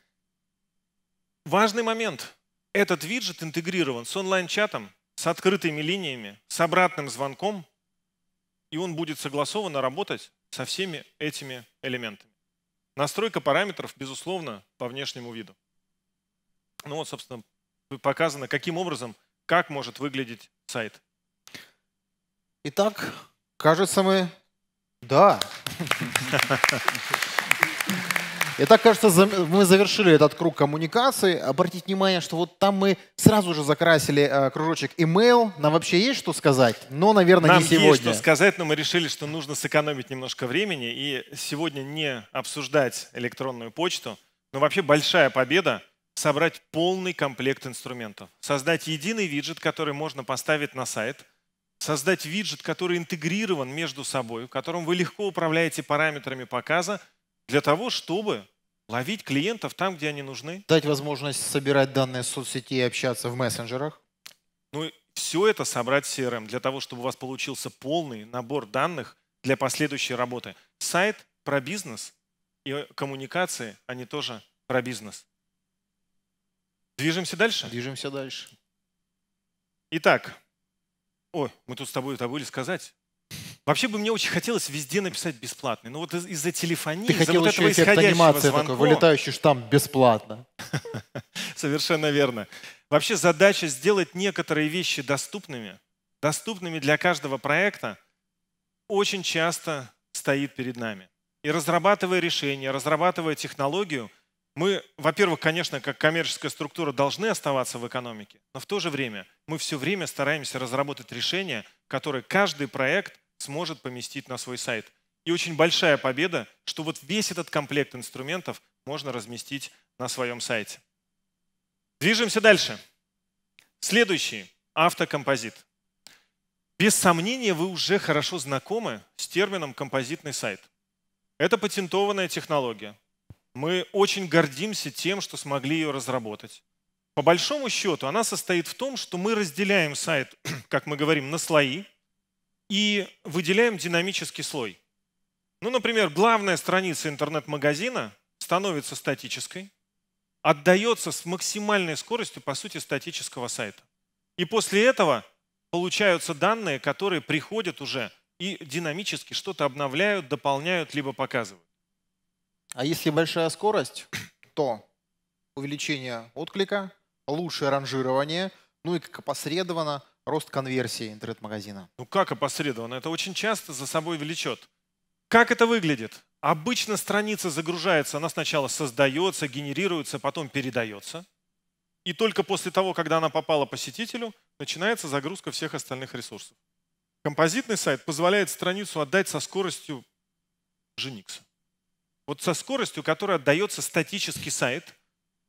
Важный момент. Этот виджет интегрирован с онлайн-чатом, с открытыми линиями, с обратным звонком, и он будет согласованно работать со всеми этими элементами. Настройка параметров, безусловно, по внешнему виду. Ну вот, собственно, показано, каким образом, как может выглядеть сайт. Итак, кажется, мы... Да. Итак, кажется, мы завершили этот круг коммуникации. Обратите внимание, что вот там мы сразу же закрасили э, кружочек email. Нам вообще есть что сказать, но, наверное, Нам не сегодня. Нам есть что сказать, но мы решили, что нужно сэкономить немножко времени и сегодня не обсуждать электронную почту. Но вообще большая победа собрать полный комплект инструментов. Создать единый виджет, который можно поставить на сайт – создать виджет, который интегрирован между собой, в котором вы легко управляете параметрами показа, для того, чтобы ловить клиентов там, где они нужны. Дать возможность собирать данные с соцсети и общаться в мессенджерах. Ну, все это собрать CRM для того, чтобы у вас получился полный набор данных для последующей работы. Сайт про бизнес и коммуникации, они тоже про бизнес. Движемся дальше? Движемся дальше. Итак, ой, мы тут с тобой это были сказать. Вообще бы мне очень хотелось везде написать бесплатный. Но ну вот из-за телефонии, из-за вот этого исходящего звонка... Такой, вылетающий штамп бесплатно. Совершенно верно. Вообще задача сделать некоторые вещи доступными, доступными для каждого проекта, очень часто стоит перед нами. И разрабатывая решение, разрабатывая технологию, мы, во-первых, конечно, как коммерческая структура должны оставаться в экономике, но в то же время мы все время стараемся разработать решение, которое каждый проект – сможет поместить на свой сайт. И очень большая победа, что вот весь этот комплект инструментов можно разместить на своем сайте. Движемся дальше. Следующий – автокомпозит. Без сомнения, вы уже хорошо знакомы с термином «композитный сайт». Это патентованная технология. Мы очень гордимся тем, что смогли ее разработать. По большому счету, она состоит в том, что мы разделяем сайт, как мы говорим, на слои – и выделяем динамический слой. Ну, например, главная страница интернет-магазина становится статической, отдается с максимальной скоростью, по сути, статического сайта. И после этого получаются данные, которые приходят уже и динамически что-то обновляют, дополняют, либо показывают. А если большая скорость, то увеличение отклика, лучшее ранжирование, ну и как опосредованно рост конверсии интернет-магазина? Ну как опосредованно? Это очень часто за собой влечет. Как это выглядит? Обычно страница загружается, она сначала создается, генерируется, потом передается. И только после того, когда она попала посетителю, начинается загрузка всех остальных ресурсов. Композитный сайт позволяет страницу отдать со скоростью Женикса. Вот со скоростью, которая отдается статический сайт,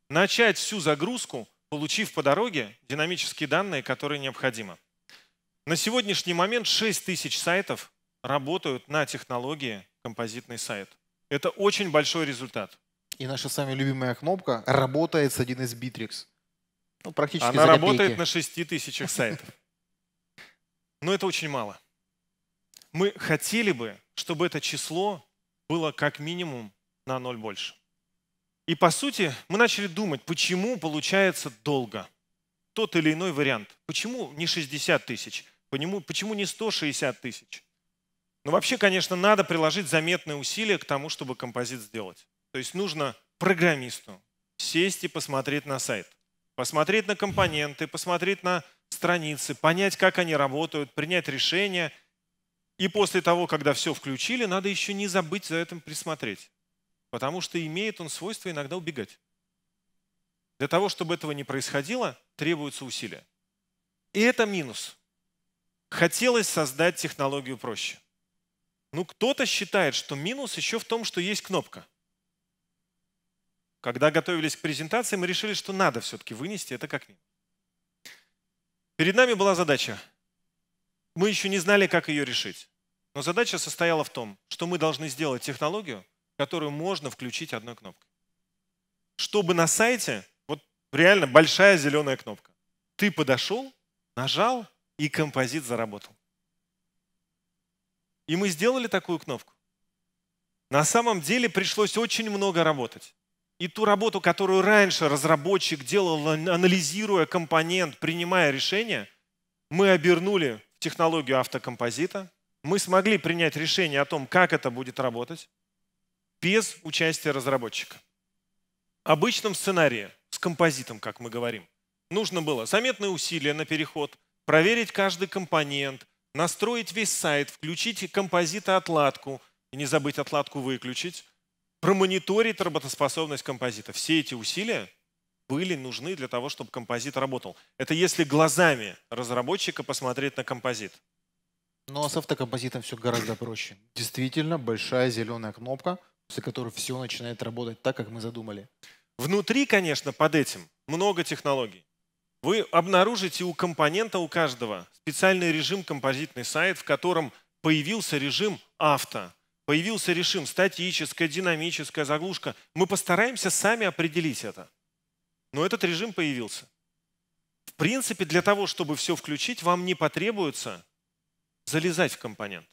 начать всю загрузку – получив по дороге динамические данные, которые необходимы. На сегодняшний момент 6 тысяч сайтов работают на технологии композитный сайт. Это очень большой результат. И наша самая любимая кнопка работает с 1С Bittrex. Ну, практически Она работает на 6 тысячах сайтов. Но это очень мало. Мы хотели бы, чтобы это число было как минимум на ноль больше. И по сути мы начали думать, почему получается долго тот или иной вариант. Почему не 60 тысяч? Почему не 160 тысяч? Но ну, вообще, конечно, надо приложить заметные усилия к тому, чтобы композит сделать. То есть нужно программисту сесть и посмотреть на сайт, посмотреть на компоненты, посмотреть на страницы, понять, как они работают, принять решение. И после того, когда все включили, надо еще не забыть за этим присмотреть. Потому что имеет он свойство иногда убегать. Для того, чтобы этого не происходило, требуются усилия. И это минус. Хотелось создать технологию проще. Ну, кто-то считает, что минус еще в том, что есть кнопка. Когда готовились к презентации, мы решили, что надо все-таки вынести это как минус. Перед нами была задача. Мы еще не знали, как ее решить. Но задача состояла в том, что мы должны сделать технологию – которую можно включить одной кнопкой. Чтобы на сайте, вот реально большая зеленая кнопка. Ты подошел, нажал, и композит заработал. И мы сделали такую кнопку. На самом деле пришлось очень много работать. И ту работу, которую раньше разработчик делал, анализируя компонент, принимая решение, мы обернули в технологию автокомпозита. Мы смогли принять решение о том, как это будет работать без участия разработчика. Обычном сценарии с композитом, как мы говорим, нужно было заметные усилия на переход, проверить каждый компонент, настроить весь сайт, включить композита отладку, и не забыть отладку выключить, промониторить работоспособность композита. Все эти усилия были нужны для того, чтобы композит работал. Это если глазами разработчика посмотреть на композит. Ну а с автокомпозитом все гораздо проще. Действительно, большая зеленая кнопка, после которых все начинает работать так, как мы задумали. Внутри, конечно, под этим много технологий. Вы обнаружите у компонента, у каждого, специальный режим композитный сайт, в котором появился режим авто, появился режим статическая, динамическая заглушка. Мы постараемся сами определить это. Но этот режим появился. В принципе, для того, чтобы все включить, вам не потребуется залезать в компонент.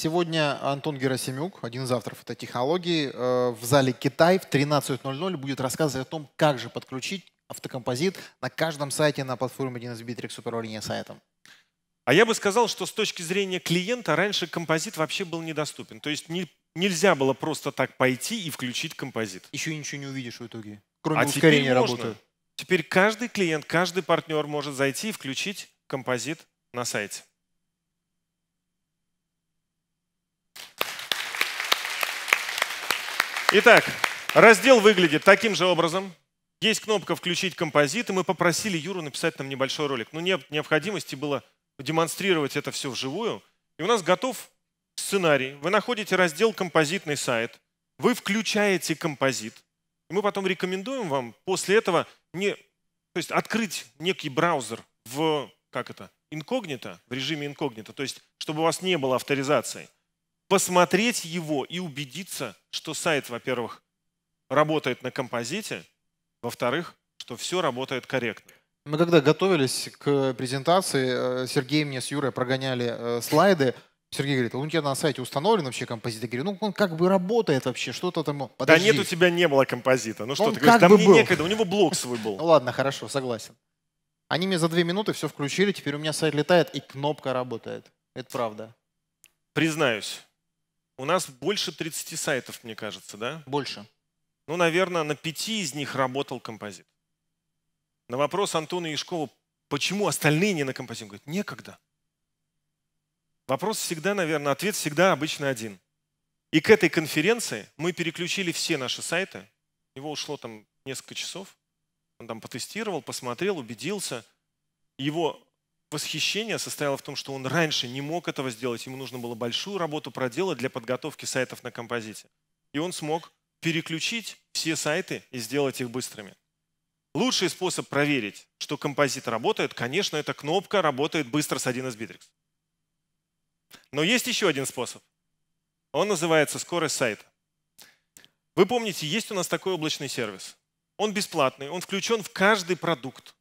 Сегодня Антон Герасимюк, один из авторов этой технологии, э, в зале Китай в 13.00 будет рассказывать о том, как же подключить автокомпозит на каждом сайте на платформе 1С Bittrex управления сайтом. А я бы сказал, что с точки зрения клиента раньше композит вообще был недоступен. То есть не, нельзя было просто так пойти и включить композит. Еще ничего не увидишь в итоге, кроме а ускорения работы. Теперь каждый клиент, каждый партнер может зайти и включить композит на сайте. Итак, раздел выглядит таким же образом. Есть кнопка «Включить композит», и мы попросили Юру написать нам небольшой ролик. Но ну, нет необходимости было демонстрировать это все вживую. И у нас готов сценарий. Вы находите раздел «Композитный сайт», вы включаете композит, и мы потом рекомендуем вам после этого не, то есть открыть некий браузер в, как это, инкогнито, в режиме инкогнито, то есть чтобы у вас не было авторизации – посмотреть его и убедиться, что сайт, во-первых, работает на композите, во-вторых, что все работает корректно. Мы когда готовились к презентации, э, Сергей мне с Юрой прогоняли э, слайды. Сергей говорит, а у тебя на сайте установлен вообще композит? Я говорю, ну он как бы работает вообще, что-то там... Подожди. Да нет, у тебя не было композита. Ну что он ты говоришь, там мне некогда, у него блог свой был. Ну ладно, хорошо, согласен. Они мне за две минуты все включили, теперь у меня сайт летает и кнопка работает. Это правда. Признаюсь, у нас больше 30 сайтов, мне кажется, да? Больше. Ну, наверное, на пяти из них работал композит. На вопрос Антона Яшкова, почему остальные не на композит, он говорит, некогда. Вопрос всегда, наверное, ответ всегда обычно один. И к этой конференции мы переключили все наши сайты. Его ушло там несколько часов. Он там потестировал, посмотрел, убедился. Его восхищение состояло в том, что он раньше не мог этого сделать. Ему нужно было большую работу проделать для подготовки сайтов на композите. И он смог переключить все сайты и сделать их быстрыми. Лучший способ проверить, что композит работает, конечно, это кнопка работает быстро с 1 из Bittrex. Но есть еще один способ. Он называется скорость сайта. Вы помните, есть у нас такой облачный сервис. Он бесплатный, он включен в каждый продукт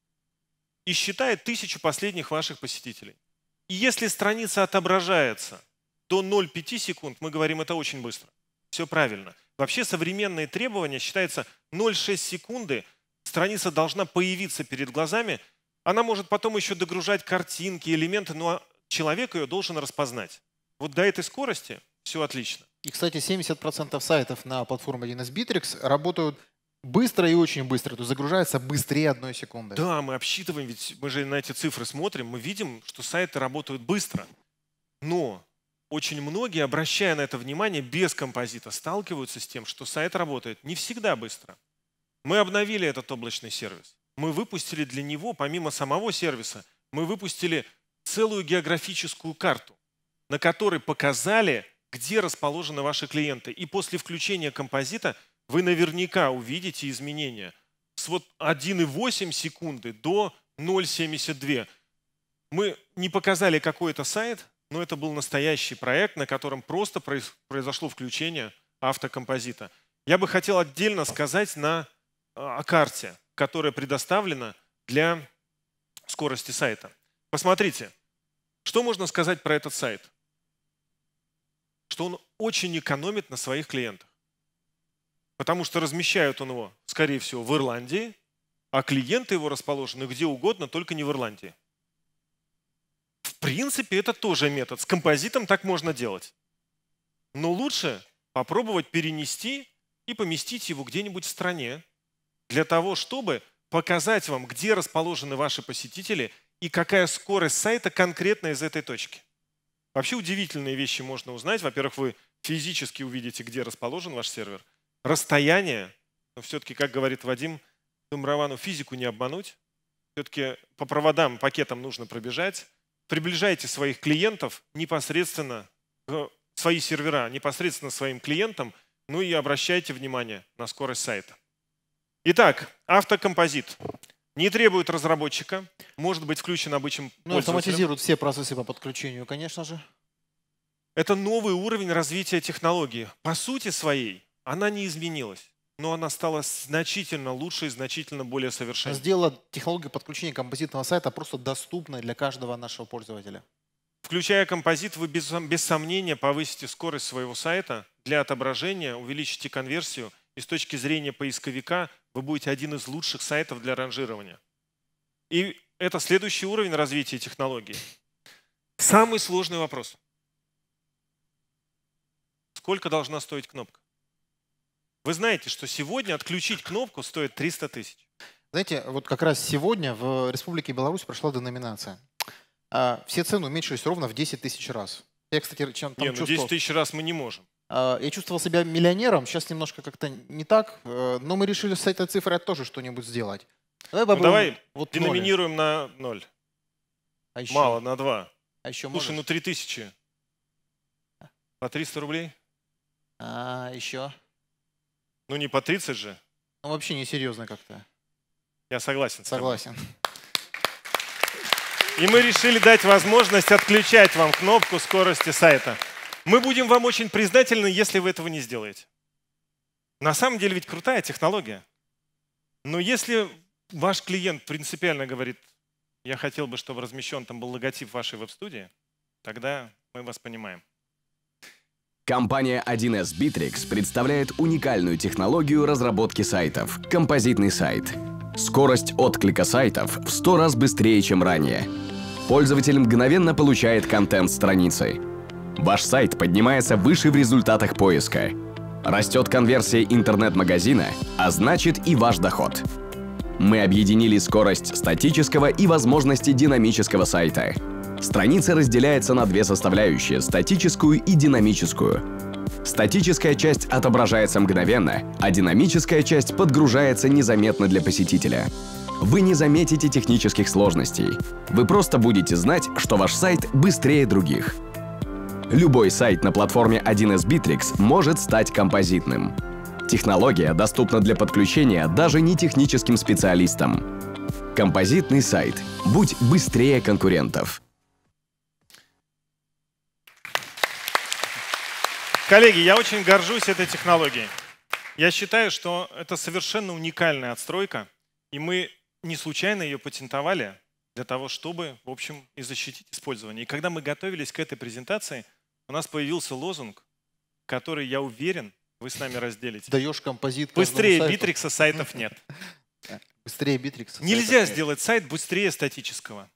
и считает тысячу последних ваших посетителей. И если страница отображается до 0,5 секунд, мы говорим это очень быстро. Все правильно. Вообще современные требования считаются 0,6 секунды страница должна появиться перед глазами. Она может потом еще догружать картинки, элементы, но человек ее должен распознать. Вот до этой скорости все отлично. И, кстати, 70% сайтов на платформе Linux Bittrex работают Быстро и очень быстро. То есть загружается быстрее одной секунды. Да, мы обсчитываем, ведь мы же на эти цифры смотрим, мы видим, что сайты работают быстро. Но очень многие, обращая на это внимание, без композита сталкиваются с тем, что сайт работает не всегда быстро. Мы обновили этот облачный сервис. Мы выпустили для него, помимо самого сервиса, мы выпустили целую географическую карту, на которой показали, где расположены ваши клиенты. И после включения композита – вы наверняка увидите изменения с вот 1,8 секунды до 0,72. Мы не показали, какой то сайт, но это был настоящий проект, на котором просто произошло включение автокомпозита. Я бы хотел отдельно сказать на, а, о карте, которая предоставлена для скорости сайта. Посмотрите, что можно сказать про этот сайт? Что он очень экономит на своих клиентах. Потому что размещают он его, скорее всего, в Ирландии, а клиенты его расположены где угодно, только не в Ирландии. В принципе, это тоже метод. С композитом так можно делать. Но лучше попробовать перенести и поместить его где-нибудь в стране, для того, чтобы показать вам, где расположены ваши посетители и какая скорость сайта конкретно из этой точки. Вообще удивительные вещи можно узнать. Во-первых, вы физически увидите, где расположен ваш сервер расстояние, но все-таки, как говорит Вадим, Думравану физику не обмануть, все-таки по проводам, пакетам нужно пробежать. Приближайте своих клиентов непосредственно, к свои сервера непосредственно своим клиентам, ну и обращайте внимание на скорость сайта. Итак, автокомпозит не требует разработчика, может быть включен обычным ну, Автоматизируют все процессы по подключению, конечно же. Это новый уровень развития технологии. По сути своей, она не изменилась, но она стала значительно лучше и значительно более совершенной. Сделала технологию подключения композитного сайта просто доступной для каждого нашего пользователя. Включая композит, вы без, без сомнения повысите скорость своего сайта для отображения, увеличите конверсию, и с точки зрения поисковика вы будете один из лучших сайтов для ранжирования. И это следующий уровень развития технологий. Самый сложный вопрос. Сколько должна стоить кнопка? Вы знаете, что сегодня отключить кнопку стоит 300 тысяч. Знаете, вот как раз сегодня в Республике Беларусь прошла деноминация. А, все цены уменьшились ровно в 10 тысяч раз. Я, кстати, чем там Нет, ну чувствовал... 10 тысяч раз мы не можем. А, я чувствовал себя миллионером, сейчас немножко как-то не так, э, но мы решили с этой цифрой тоже что-нибудь сделать. Давай, ну, давай вот деноминируем на 0. А еще? Мало, на 2. А еще Слушай, можешь? ну 3000. По 300 рублей? А, еще? Ну не по 30 же. Ну вообще не серьезно как-то. Я согласен. Согласен. И мы решили дать возможность отключать вам кнопку скорости сайта. Мы будем вам очень признательны, если вы этого не сделаете. На самом деле ведь крутая технология. Но если ваш клиент принципиально говорит, я хотел бы, чтобы размещен там был логотип вашей веб-студии, тогда мы вас понимаем. Компания 1С Bittrex представляет уникальную технологию разработки сайтов – композитный сайт. Скорость отклика сайтов в 100 раз быстрее, чем ранее. Пользователь мгновенно получает контент страницы. Ваш сайт поднимается выше в результатах поиска. Растет конверсия интернет-магазина, а значит и ваш доход. Мы объединили скорость статического и возможности динамического сайта – Страница разделяется на две составляющие – статическую и динамическую. Статическая часть отображается мгновенно, а динамическая часть подгружается незаметно для посетителя. Вы не заметите технических сложностей. Вы просто будете знать, что ваш сайт быстрее других. Любой сайт на платформе 1С Bittrex может стать композитным. Технология доступна для подключения даже не техническим специалистам. Композитный сайт. Будь быстрее конкурентов. Коллеги, я очень горжусь этой технологией. Я считаю, что это совершенно уникальная отстройка, и мы не случайно ее патентовали для того, чтобы, в общем, и защитить использование. И когда мы готовились к этой презентации, у нас появился лозунг, который, я уверен, вы с нами разделите. Даешь композит Быстрее сайту. битрикса сайтов нет. Быстрее битрикса. Нельзя сделать сайт быстрее статического.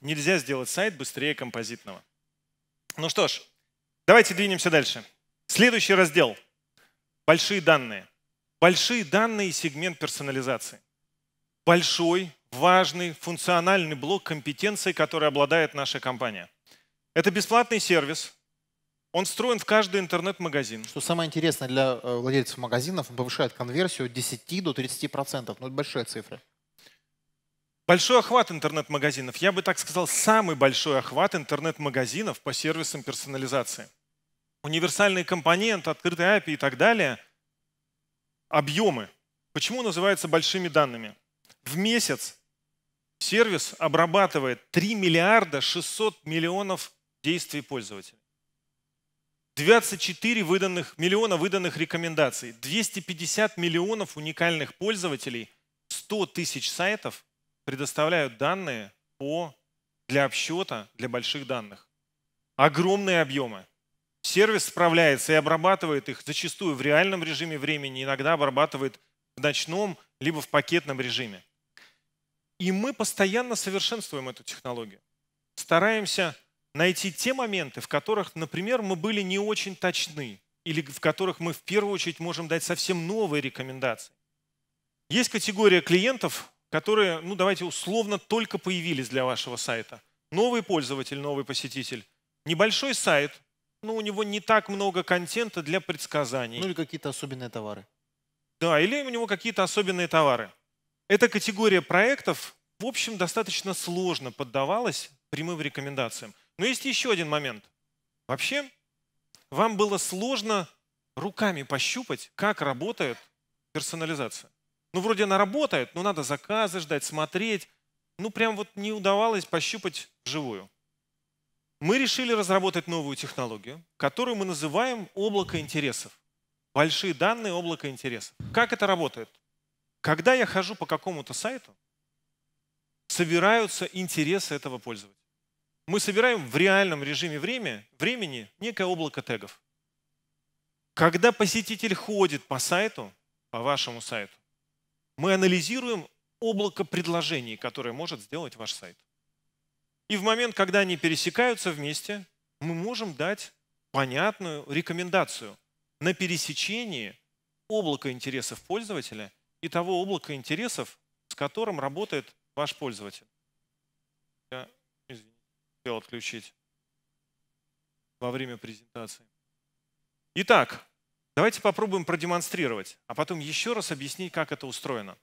Нельзя сделать сайт быстрее композитного. Ну что ж, давайте двинемся дальше. Следующий раздел. Большие данные. Большие данные и сегмент персонализации. Большой, важный, функциональный блок компетенций, который обладает наша компания. Это бесплатный сервис, он встроен в каждый интернет-магазин. Что самое интересное для э, владельцев магазинов, он повышает конверсию от 10 до 30%. процентов, Ну, это большие цифры. Большой охват интернет-магазинов. Я бы так сказал, самый большой охват интернет-магазинов по сервисам персонализации универсальный компонент, открытый API и так далее, объемы. Почему называется большими данными? В месяц сервис обрабатывает 3 миллиарда 600 миллионов действий пользователей. 24 выданных, миллиона выданных рекомендаций, 250 миллионов уникальных пользователей, 100 тысяч сайтов предоставляют данные по, для обсчета, для больших данных. Огромные объемы – Сервис справляется и обрабатывает их зачастую в реальном режиме времени, иногда обрабатывает в ночном, либо в пакетном режиме. И мы постоянно совершенствуем эту технологию. Стараемся найти те моменты, в которых, например, мы были не очень точны, или в которых мы в первую очередь можем дать совсем новые рекомендации. Есть категория клиентов, которые, ну давайте условно, только появились для вашего сайта. Новый пользователь, новый посетитель. Небольшой сайт, ну, у него не так много контента для предсказаний. Ну или какие-то особенные товары. Да, или у него какие-то особенные товары. Эта категория проектов, в общем, достаточно сложно поддавалась прямым рекомендациям. Но есть еще один момент. Вообще, вам было сложно руками пощупать, как работает персонализация. Ну, вроде она работает, но надо заказы ждать, смотреть. Ну, прям вот не удавалось пощупать живую мы решили разработать новую технологию, которую мы называем облако интересов. Большие данные облако интересов. Как это работает? Когда я хожу по какому-то сайту, собираются интересы этого пользователя. Мы собираем в реальном режиме время, времени некое облако тегов. Когда посетитель ходит по сайту, по вашему сайту, мы анализируем облако предложений, которое может сделать ваш сайт. И в момент, когда они пересекаются вместе, мы можем дать понятную рекомендацию на пересечении облака интересов пользователя и того облака интересов, с которым работает ваш пользователь. Я извините, хотел отключить во время презентации. Итак, давайте попробуем продемонстрировать, а потом еще раз объяснить, как это устроено.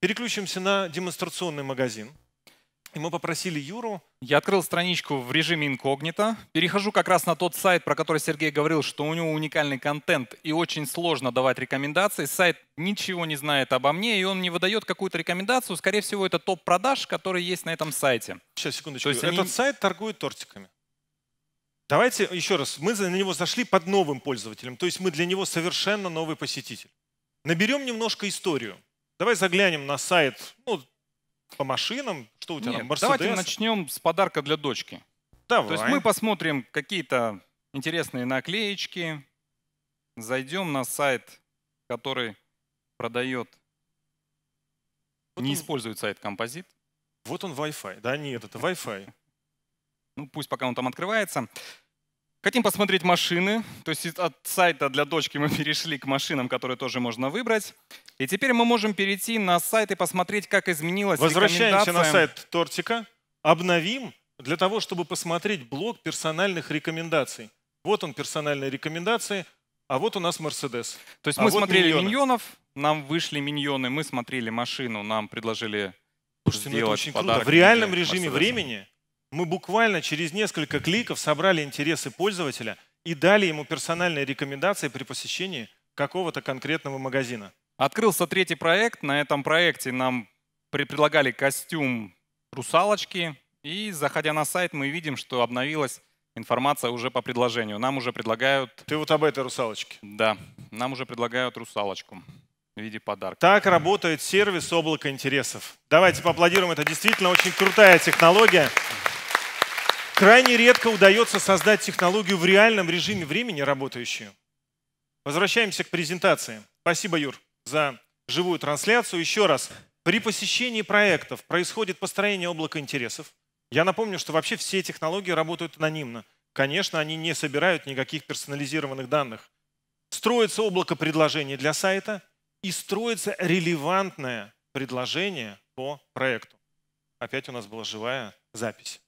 Переключимся на демонстрационный магазин – и мы попросили Юру. Я открыл страничку в режиме инкогнито. Перехожу как раз на тот сайт, про который Сергей говорил, что у него уникальный контент и очень сложно давать рекомендации. Сайт ничего не знает обо мне, и он не выдает какую-то рекомендацию. Скорее всего, это топ продаж, который есть на этом сайте. Сейчас, секундочку. То есть Этот они... сайт торгует тортиками. Давайте еще раз. Мы на него зашли под новым пользователем. То есть мы для него совершенно новый посетитель. Наберем немножко историю. Давай заглянем на сайт, ну, по машинам? Что у тебя Нет, там? Mercedes? Давайте начнем с подарка для дочки. Давай. То есть мы посмотрим какие-то интересные наклеечки. Зайдем на сайт, который продает... Вот не он... использует сайт Композит. Вот он Wi-Fi, да? Нет, это Wi-Fi. Ну пусть пока он там открывается. Хотим посмотреть машины, то есть от сайта для дочки мы перешли к машинам, которые тоже можно выбрать. И теперь мы можем перейти на сайт и посмотреть, как изменилась Возвращаемся на сайт Тортика, обновим для того, чтобы посмотреть блок персональных рекомендаций. Вот он, персональные рекомендации, а вот у нас Мерседес. То есть а мы вот смотрели миньоны. миньонов, нам вышли миньоны, мы смотрели машину, нам предложили Слушайте, сделать ну это очень подарок. Круто. В реальном режиме Мерседеса. времени мы буквально через несколько кликов собрали интересы пользователя и дали ему персональные рекомендации при посещении какого-то конкретного магазина. Открылся третий проект. На этом проекте нам предлагали костюм русалочки. И заходя на сайт, мы видим, что обновилась информация уже по предложению. Нам уже предлагают... Ты вот об этой русалочке. Да, нам уже предлагают русалочку в виде подарка. Так работает сервис облака интересов. Давайте поаплодируем, это действительно очень крутая технология. Крайне редко удается создать технологию в реальном режиме времени работающую. Возвращаемся к презентации. Спасибо, Юр, за живую трансляцию. Еще раз, при посещении проектов происходит построение облака интересов. Я напомню, что вообще все технологии работают анонимно. Конечно, они не собирают никаких персонализированных данных. Строится облако предложений для сайта и строится релевантное предложение по проекту. Опять у нас была живая запись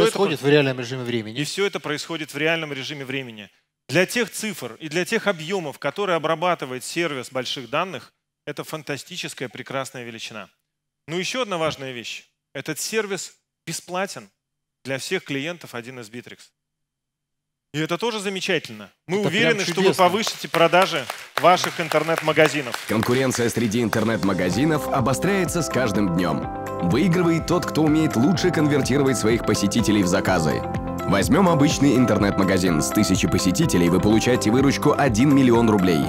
все происходит это, в реальном режиме времени. И все это происходит в реальном режиме времени. Для тех цифр и для тех объемов, которые обрабатывает сервис больших данных, это фантастическая, прекрасная величина. Но ну, еще одна важная вещь. Этот сервис бесплатен для всех клиентов 1С Bittrex. И это тоже замечательно. Мы это уверены, что вы повысите продажи ваших интернет-магазинов. Конкуренция среди интернет-магазинов обостряется с каждым днем. Выигрывает тот, кто умеет лучше конвертировать своих посетителей в заказы. Возьмем обычный интернет-магазин. С тысячи посетителей вы получаете выручку 1 миллион рублей.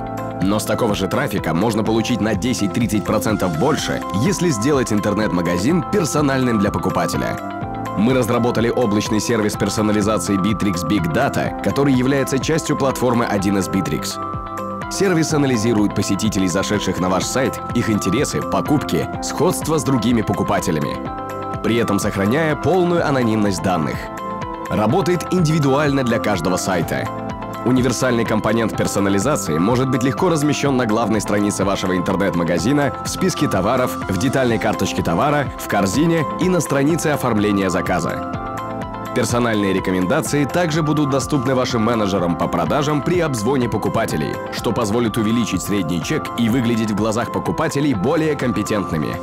Но с такого же трафика можно получить на 10-30% больше, если сделать интернет-магазин персональным для покупателя. Мы разработали облачный сервис персонализации Bittrex Big Data, который является частью платформы 1С Bittrex. Сервис анализирует посетителей, зашедших на ваш сайт, их интересы, покупки, сходство с другими покупателями, при этом сохраняя полную анонимность данных. Работает индивидуально для каждого сайта. Универсальный компонент персонализации может быть легко размещен на главной странице вашего интернет-магазина, в списке товаров, в детальной карточке товара, в корзине и на странице оформления заказа. Персональные рекомендации также будут доступны вашим менеджерам по продажам при обзвоне покупателей, что позволит увеличить средний чек и выглядеть в глазах покупателей более компетентными.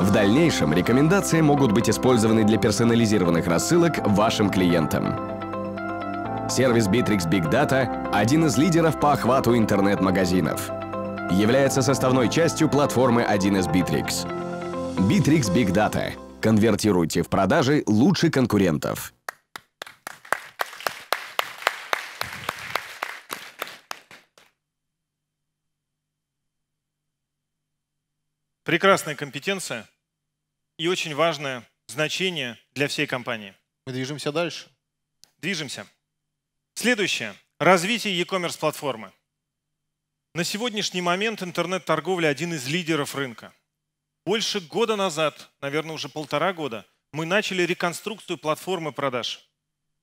В дальнейшем рекомендации могут быть использованы для персонализированных рассылок вашим клиентам. Сервис Bittrex Big Data – один из лидеров по охвату интернет-магазинов. Является составной частью платформы 1С Bittrex. Bittrex Big Data. Конвертируйте в продажи лучше конкурентов. Прекрасная компетенция и очень важное значение для всей компании. Мы движемся дальше. Движемся. Следующее. Развитие e-commerce платформы. На сегодняшний момент интернет-торговля один из лидеров рынка. Больше года назад, наверное, уже полтора года, мы начали реконструкцию платформы продаж.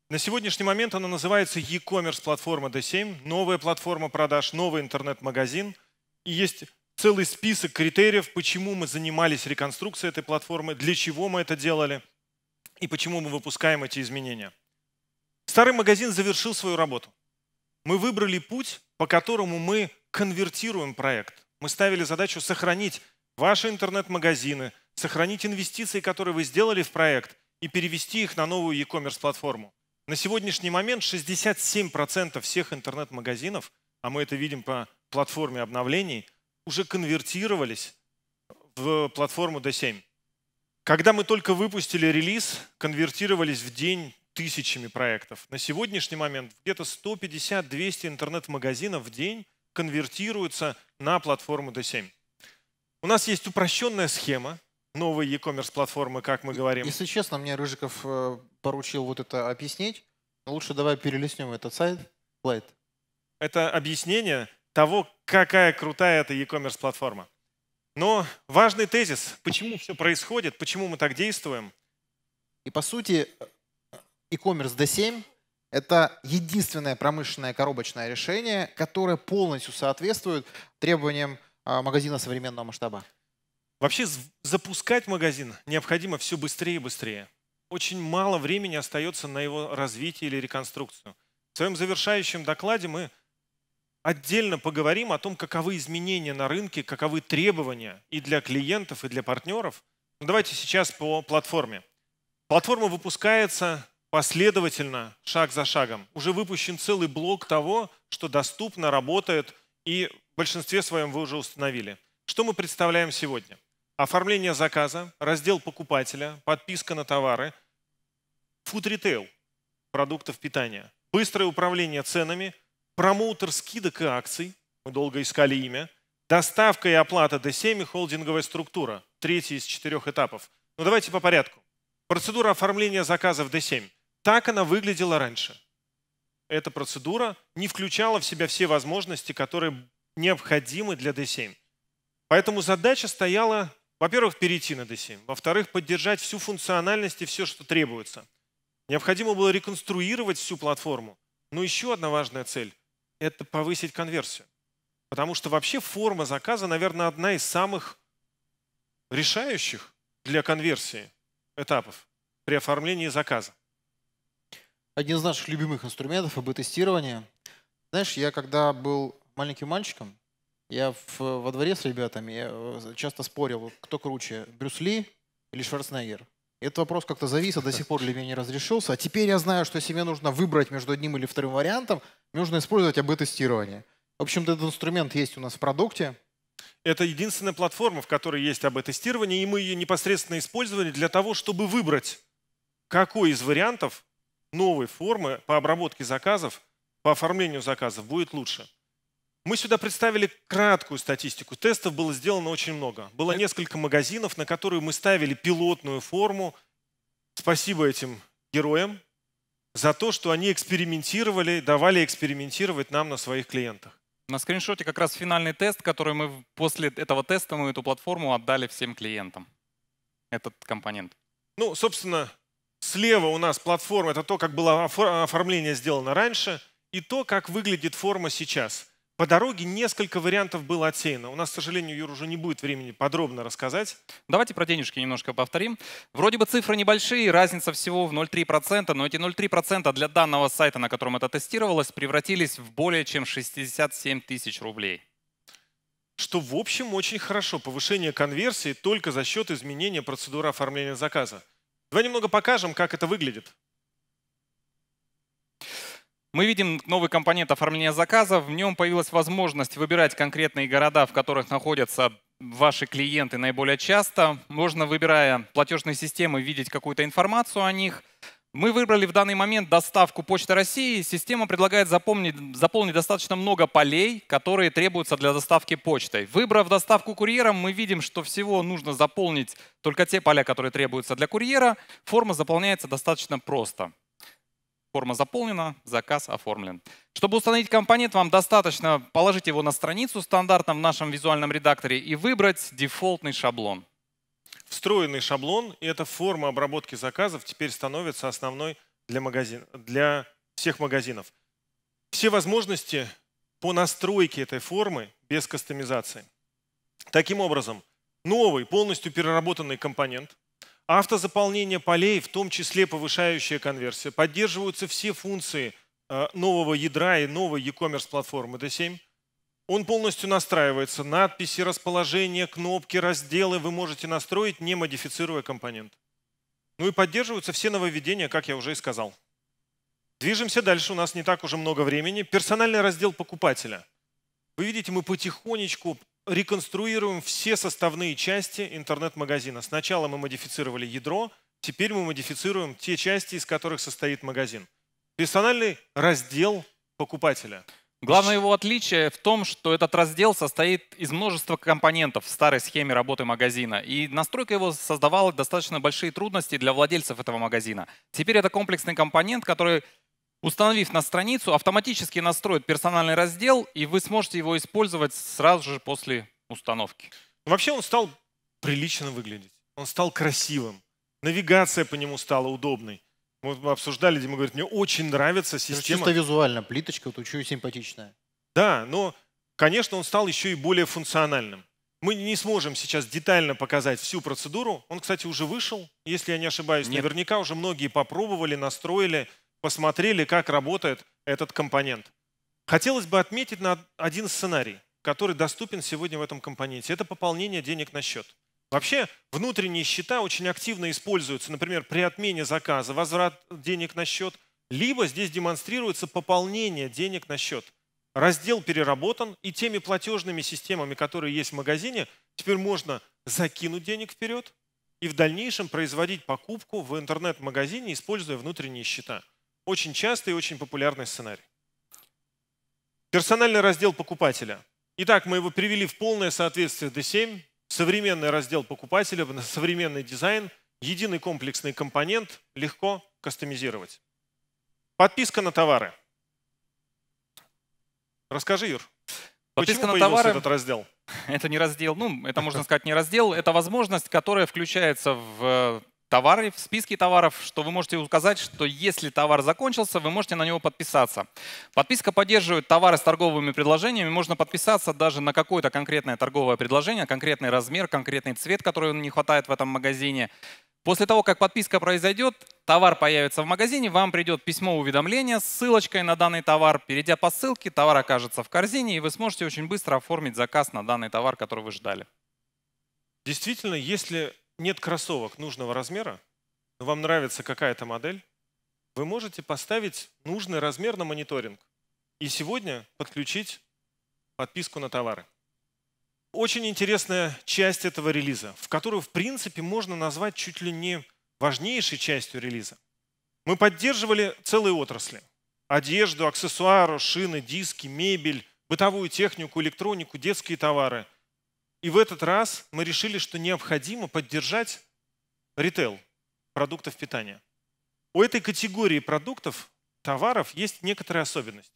На сегодняшний момент она называется e-commerce платформа D7, новая платформа продаж, новый интернет-магазин. И есть целый список критериев, почему мы занимались реконструкцией этой платформы, для чего мы это делали и почему мы выпускаем эти изменения. Старый магазин завершил свою работу. Мы выбрали путь, по которому мы конвертируем проект. Мы ставили задачу сохранить ваши интернет-магазины, сохранить инвестиции, которые вы сделали в проект, и перевести их на новую e-commerce платформу. На сегодняшний момент 67% всех интернет-магазинов, а мы это видим по платформе обновлений, уже конвертировались в платформу D7. Когда мы только выпустили релиз, конвертировались в день тысячами проектов. На сегодняшний момент где-то 150-200 интернет-магазинов в день конвертируются на платформу D7. У нас есть упрощенная схема новой e-commerce платформы, как мы говорим. Если честно, мне Рыжиков э, поручил вот это объяснить. Лучше давай перелистнем этот сайт, Light. Это объяснение того, какая крутая эта e-commerce платформа. Но важный тезис, почему все происходит, почему мы так действуем. И по сути, e-commerce D7 – это единственное промышленное коробочное решение, которое полностью соответствует требованиям а, магазина современного масштаба. Вообще запускать магазин необходимо все быстрее и быстрее. Очень мало времени остается на его развитие или реконструкцию. В своем завершающем докладе мы отдельно поговорим о том, каковы изменения на рынке, каковы требования и для клиентов, и для партнеров. Но давайте сейчас по платформе. Платформа выпускается последовательно, шаг за шагом. Уже выпущен целый блок того, что доступно, работает и в большинстве своем вы уже установили. Что мы представляем сегодня? Оформление заказа, раздел покупателя, подписка на товары, food retail продуктов питания, быстрое управление ценами, промоутер скидок и акций, мы долго искали имя, доставка и оплата D7 и холдинговая структура, третий из четырех этапов. Но ну, давайте по порядку. Процедура оформления заказа в D7. Так она выглядела раньше. Эта процедура не включала в себя все возможности, которые необходимы для D7. Поэтому задача стояла, во-первых, перейти на D7, во-вторых, поддержать всю функциональность и все, что требуется. Необходимо было реконструировать всю платформу. Но еще одна важная цель – это повысить конверсию. Потому что вообще форма заказа, наверное, одна из самых решающих для конверсии этапов при оформлении заказа один из наших любимых инструментов АБ-тестирование. Знаешь, я когда был маленьким мальчиком, я в, во дворе с ребятами я э, часто спорил, кто круче, Брюс Ли или Шварценеггер. Этот вопрос как-то завис, а до сих пор для меня не разрешился. А теперь я знаю, что если нужно выбрать между одним или вторым вариантом, мне нужно использовать АБ-тестирование. В общем-то, этот инструмент есть у нас в продукте. Это единственная платформа, в которой есть АБ-тестирование, и мы ее непосредственно использовали для того, чтобы выбрать, какой из вариантов новой формы по обработке заказов, по оформлению заказов будет лучше. Мы сюда представили краткую статистику. Тестов было сделано очень много. Было э, несколько магазинов, на которые мы ставили пилотную форму. Спасибо этим героям за то, что они экспериментировали, давали экспериментировать нам на своих клиентах. На скриншоте как раз финальный тест, который мы после этого теста мы эту платформу отдали всем клиентам. Этот компонент. Ну, собственно, Слева у нас платформа, это то, как было оформление сделано раньше, и то, как выглядит форма сейчас. По дороге несколько вариантов было отсеяно. У нас, к сожалению, Юр, уже не будет времени подробно рассказать. Давайте про денежки немножко повторим. Вроде бы цифры небольшие, разница всего в 0,3%, но эти 0,3% для данного сайта, на котором это тестировалось, превратились в более чем 67 тысяч рублей. Что в общем очень хорошо. Повышение конверсии только за счет изменения процедуры оформления заказа. Давай немного покажем, как это выглядит. Мы видим новый компонент оформления заказа. В нем появилась возможность выбирать конкретные города, в которых находятся ваши клиенты наиболее часто. Можно, выбирая платежные системы, видеть какую-то информацию о них. Мы выбрали в данный момент доставку Почты России. Система предлагает запомнить, заполнить достаточно много полей, которые требуются для доставки почтой. Выбрав доставку курьером, мы видим, что всего нужно заполнить только те поля, которые требуются для курьера. Форма заполняется достаточно просто. Форма заполнена, заказ оформлен. Чтобы установить компонент, вам достаточно положить его на страницу стандартно в нашем визуальном редакторе и выбрать дефолтный шаблон. Встроенный шаблон и эта форма обработки заказов теперь становится основной для, магазин, для всех магазинов. Все возможности по настройке этой формы без кастомизации. Таким образом, новый, полностью переработанный компонент, автозаполнение полей, в том числе повышающая конверсия, поддерживаются все функции э, нового ядра и новой e-commerce платформы D7, он полностью настраивается. Надписи, расположение, кнопки, разделы вы можете настроить, не модифицируя компонент. Ну и поддерживаются все нововведения, как я уже и сказал. Движемся дальше, у нас не так уже много времени. Персональный раздел покупателя. Вы видите, мы потихонечку реконструируем все составные части интернет-магазина. Сначала мы модифицировали ядро, теперь мы модифицируем те части, из которых состоит магазин. Персональный раздел покупателя. Главное его отличие в том, что этот раздел состоит из множества компонентов в старой схеме работы магазина, и настройка его создавала достаточно большие трудности для владельцев этого магазина. Теперь это комплексный компонент, который, установив на страницу, автоматически настроит персональный раздел, и вы сможете его использовать сразу же после установки. Вообще он стал прилично выглядеть, он стал красивым, навигация по нему стала удобной. Мы обсуждали, Дима говорит, мне очень нравится система. Чисто визуально, плиточка, вот очень симпатичная. Да, но, конечно, он стал еще и более функциональным. Мы не сможем сейчас детально показать всю процедуру. Он, кстати, уже вышел, если я не ошибаюсь. Нет. Наверняка уже многие попробовали, настроили, посмотрели, как работает этот компонент. Хотелось бы отметить на один сценарий, который доступен сегодня в этом компоненте. Это пополнение денег на счет. Вообще внутренние счета очень активно используются, например, при отмене заказа, возврат денег на счет, либо здесь демонстрируется пополнение денег на счет. Раздел переработан, и теми платежными системами, которые есть в магазине, теперь можно закинуть денег вперед и в дальнейшем производить покупку в интернет-магазине, используя внутренние счета. Очень частый и очень популярный сценарий. Персональный раздел покупателя. Итак, мы его привели в полное соответствие D7, современный раздел покупателя, современный дизайн, единый комплексный компонент легко кастомизировать. Подписка на товары. Расскажи, Юр, Подписка Почему на товары. этот раздел? Это не раздел, ну, это можно сказать не раздел, это возможность, которая включается в э, товары, в списке товаров, что вы можете указать, что если товар закончился, вы можете на него подписаться. Подписка поддерживает товары с торговыми предложениями. Можно подписаться даже на какое-то конкретное торговое предложение, конкретный размер, конкретный цвет, который не хватает в этом магазине. После того, как подписка произойдет, товар появится в магазине, вам придет письмо уведомления с ссылочкой на данный товар. Перейдя по ссылке, товар окажется в корзине, и вы сможете очень быстро оформить заказ на данный товар, который вы ждали. Действительно, если нет кроссовок нужного размера, но вам нравится какая-то модель, вы можете поставить нужный размер на мониторинг и сегодня подключить подписку на товары. Очень интересная часть этого релиза, в которую, в принципе, можно назвать чуть ли не важнейшей частью релиза. Мы поддерживали целые отрасли. Одежду, аксессуары, шины, диски, мебель, бытовую технику, электронику, детские товары – и в этот раз мы решили, что необходимо поддержать ритейл продуктов питания. У этой категории продуктов, товаров есть некоторая особенность.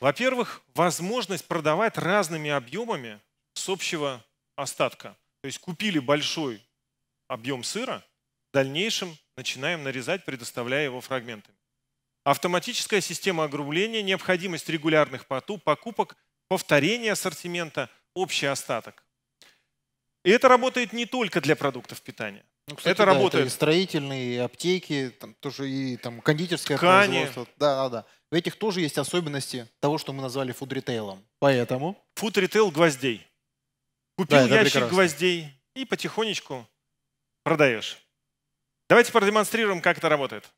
Во-первых, возможность продавать разными объемами с общего остатка. То есть купили большой объем сыра, в дальнейшем начинаем нарезать, предоставляя его фрагментами. Автоматическая система огрубления, необходимость регулярных покупок, повторение ассортимента – общий остаток. И это работает не только для продуктов питания. Ну, кстати, это да, работает. Это и строительные, и аптеки, там тоже и там кондитерское Ткани. производство. Да, да, да. В этих тоже есть особенности того, что мы назвали фуд-ритейлом. Поэтому... Фуд-ритейл гвоздей. Купил да, ящик прекрасно. гвоздей и потихонечку продаешь. Давайте продемонстрируем, как это работает.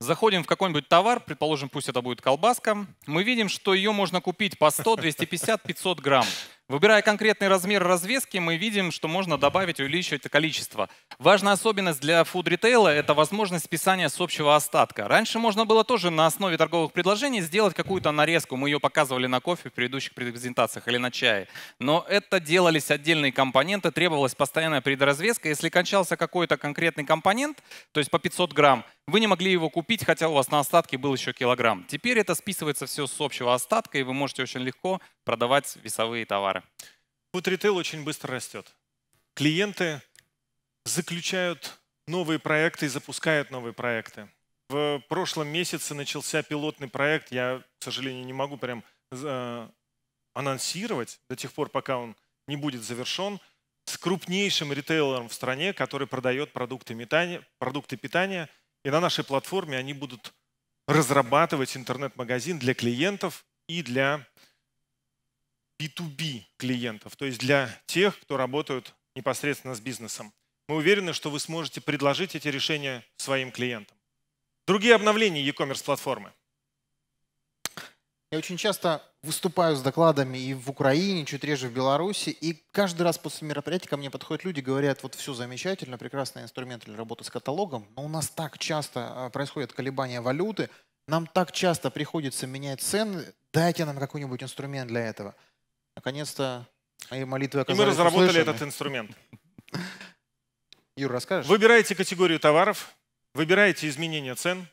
Заходим в какой-нибудь товар, предположим, пусть это будет колбаска. Мы видим, что ее можно купить по 100, 250, 500 грамм. Выбирая конкретный размер развески, мы видим, что можно добавить и увеличивать количество. Важная особенность для food – это возможность списания с общего остатка. Раньше можно было тоже на основе торговых предложений сделать какую-то нарезку. Мы ее показывали на кофе в предыдущих презентациях или на чае. Но это делались отдельные компоненты, требовалась постоянная предразвеска. Если кончался какой-то конкретный компонент, то есть по 500 грамм, вы не могли его купить, хотя у вас на остатке был еще килограмм. Теперь это списывается все с общего остатка, и вы можете очень легко продавать весовые товары товары. Фуд-ритейл очень быстро растет. Клиенты заключают новые проекты и запускают новые проекты. В прошлом месяце начался пилотный проект. Я, к сожалению, не могу прям э, анонсировать до тех пор, пока он не будет завершен, с крупнейшим ритейлером в стране, который продает продукты питания, продукты питания. И на нашей платформе они будут разрабатывать интернет-магазин для клиентов и для B2B клиентов, то есть для тех, кто работают непосредственно с бизнесом. Мы уверены, что вы сможете предложить эти решения своим клиентам. Другие обновления e-commerce платформы. Я очень часто выступаю с докладами и в Украине, чуть реже в Беларуси, и каждый раз после мероприятия ко мне подходят люди, говорят, вот все замечательно, прекрасный инструмент для работы с каталогом, но у нас так часто а, происходит колебания валюты, нам так часто приходится менять цены, дайте нам какой-нибудь инструмент для этого – Наконец-то мои молитвы оказались И мы разработали услышаны. этот инструмент. Юр, расскажешь? Выбираете категорию товаров, выбираете изменение цен.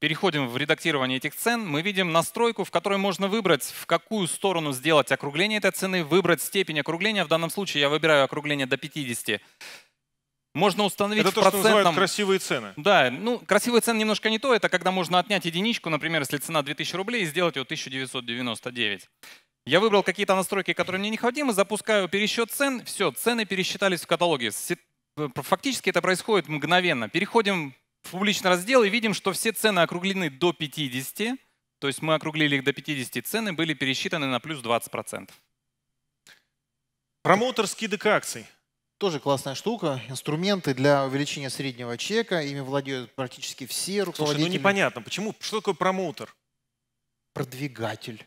Переходим в редактирование этих цен. Мы видим настройку, в которой можно выбрать, в какую сторону сделать округление этой цены, выбрать степень округления. В данном случае я выбираю округление до 50. Можно установить это то, что называют красивые цены. Да, ну красивые цены немножко не то. Это когда можно отнять единичку, например, если цена 2000 рублей, и сделать ее 1999. Я выбрал какие-то настройки, которые мне необходимы, запускаю пересчет цен. Все, цены пересчитались в каталоге. Э, фактически это происходит мгновенно. Переходим в публичный раздел и видим, что все цены округлены до 50. То есть мы округлили их до 50, цены были пересчитаны на плюс 20%. Промоутер скидок акций. Тоже классная штука. Инструменты для увеличения среднего чека. Ими владеют практически все руководители. Слушай, ну непонятно, почему? Что такое промоутер? Продвигатель.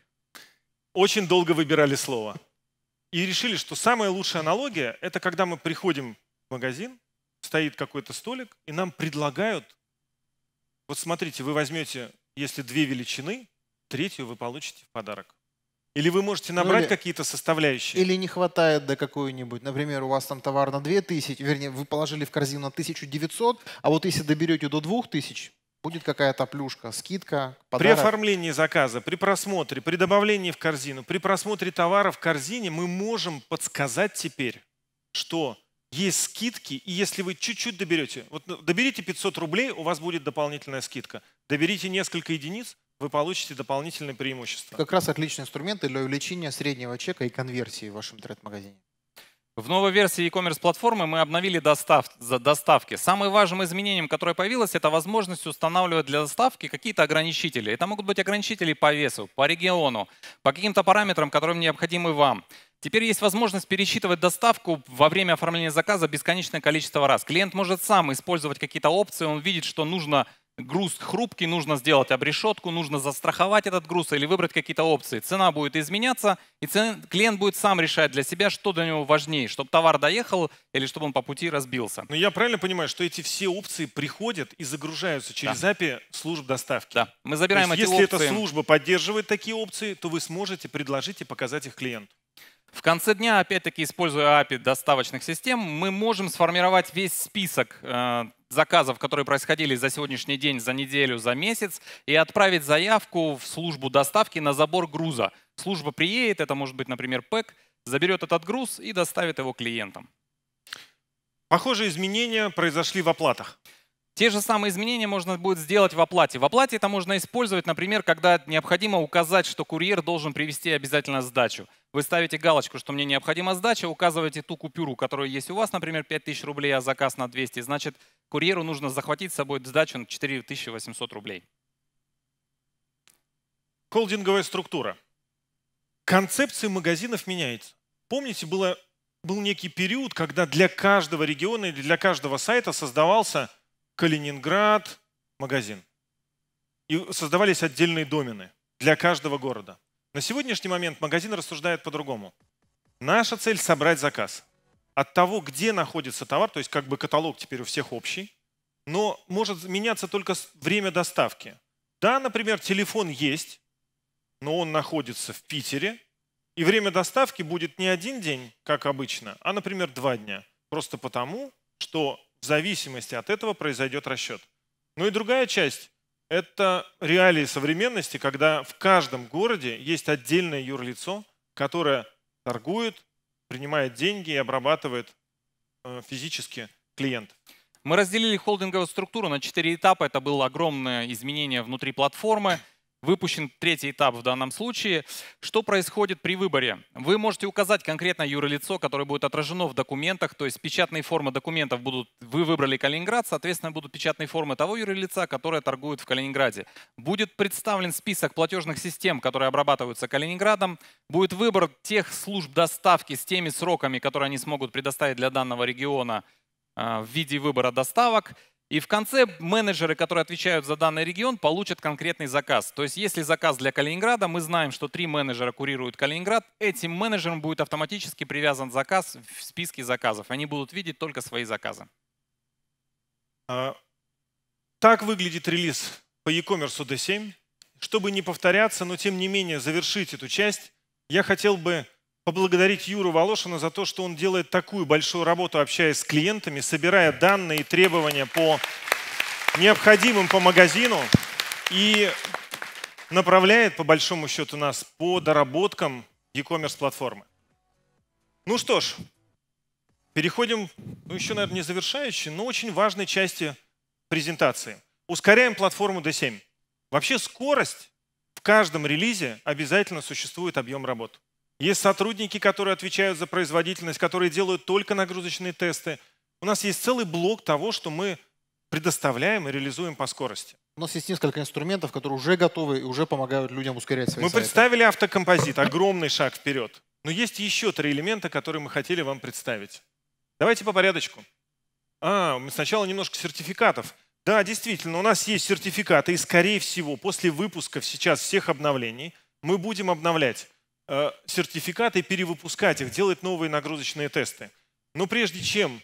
Очень долго выбирали слово. И решили, что самая лучшая аналогия – это когда мы приходим в магазин, стоит какой-то столик, и нам предлагают… Вот смотрите, вы возьмете, если две величины, третью вы получите в подарок. Или вы можете ну набрать ну, какие-то составляющие? Или не хватает до какой-нибудь. Например, у вас там товар на 2000, вернее, вы положили в корзину на 1900, а вот если доберете до 2000, будет какая-то плюшка, скидка, подарок. При оформлении заказа, при просмотре, при добавлении в корзину, при просмотре товара в корзине мы можем подсказать теперь, что есть скидки, и если вы чуть-чуть доберете, вот ну, доберите 500 рублей, у вас будет дополнительная скидка. Доберите несколько единиц, вы получите дополнительные преимущества. Как раз отличный инструменты для увеличения среднего чека и конверсии в вашем интернет-магазине. В новой версии e-commerce платформы мы обновили достав, доставки. Самым важным изменением, которое появилось, это возможность устанавливать для доставки какие-то ограничители. Это могут быть ограничители по весу, по региону, по каким-то параметрам, которые необходимы вам. Теперь есть возможность пересчитывать доставку во время оформления заказа бесконечное количество раз. Клиент может сам использовать какие-то опции, он видит, что нужно груз хрупкий, нужно сделать обрешетку, нужно застраховать этот груз или выбрать какие-то опции. Цена будет изменяться, и клиент будет сам решать для себя, что для него важнее, чтобы товар доехал или чтобы он по пути разбился. Но я правильно понимаю, что эти все опции приходят и загружаются через да. API служб доставки? Да, мы забираем есть, эти если опции. Если эта служба поддерживает такие опции, то вы сможете предложить и показать их клиенту. В конце дня, опять-таки, используя API доставочных систем, мы можем сформировать весь список э, заказов, которые происходили за сегодняшний день, за неделю, за месяц, и отправить заявку в службу доставки на забор груза. Служба приедет, это может быть, например, ПЭК, заберет этот груз и доставит его клиентам. Похожие изменения произошли в оплатах. Те же самые изменения можно будет сделать в оплате. В оплате это можно использовать, например, когда необходимо указать, что курьер должен привести обязательно сдачу. Вы ставите галочку, что мне необходима сдача, указываете ту купюру, которая есть у вас, например, 5000 рублей, а заказ на 200. Значит, курьеру нужно захватить с собой сдачу на 4800 рублей. Холдинговая структура. Концепция магазинов меняется. Помните, было, был некий период, когда для каждого региона или для каждого сайта создавался Калининград магазин. И создавались отдельные домены для каждого города. На сегодняшний момент магазин рассуждает по-другому. Наша цель – собрать заказ. От того, где находится товар, то есть как бы каталог теперь у всех общий, но может меняться только время доставки. Да, например, телефон есть, но он находится в Питере, и время доставки будет не один день, как обычно, а, например, два дня. Просто потому, что в зависимости от этого произойдет расчет. Ну и другая часть это реалии современности, когда в каждом городе есть отдельное юрлицо, которое торгует, принимает деньги и обрабатывает э, физически клиентов. Мы разделили холдинговую структуру на четыре этапа. Это было огромное изменение внутри платформы выпущен третий этап в данном случае. Что происходит при выборе? Вы можете указать конкретно юрлицо, которое будет отражено в документах, то есть печатные формы документов будут, вы выбрали Калининград, соответственно, будут печатные формы того юрлица, которое торгует в Калининграде. Будет представлен список платежных систем, которые обрабатываются Калининградом, будет выбор тех служб доставки с теми сроками, которые они смогут предоставить для данного региона э, в виде выбора доставок, и в конце менеджеры, которые отвечают за данный регион, получат конкретный заказ. То есть если заказ для Калининграда, мы знаем, что три менеджера курируют Калининград, этим менеджерам будет автоматически привязан заказ в списке заказов. Они будут видеть только свои заказы. А, так выглядит релиз по e-commerce D7. Чтобы не повторяться, но тем не менее завершить эту часть, я хотел бы поблагодарить Юру Волошина за то, что он делает такую большую работу, общаясь с клиентами, собирая данные и требования по необходимым по магазину и направляет, по большому счету, нас по доработкам e-commerce платформы. Ну что ж, переходим, ну еще, наверное, не завершающей, но очень важной части презентации. Ускоряем платформу D7. Вообще скорость в каждом релизе обязательно существует объем работ. Есть сотрудники, которые отвечают за производительность, которые делают только нагрузочные тесты. У нас есть целый блок того, что мы предоставляем и реализуем по скорости. У нас есть несколько инструментов, которые уже готовы и уже помогают людям ускорять свои Мы сайты. представили автокомпозит, огромный шаг вперед. Но есть еще три элемента, которые мы хотели вам представить. Давайте по порядочку. А, сначала немножко сертификатов. Да, действительно, у нас есть сертификаты, и, скорее всего, после выпуска сейчас всех обновлений мы будем обновлять. Э, сертификаты, перевыпускать их, делать новые нагрузочные тесты. Но прежде чем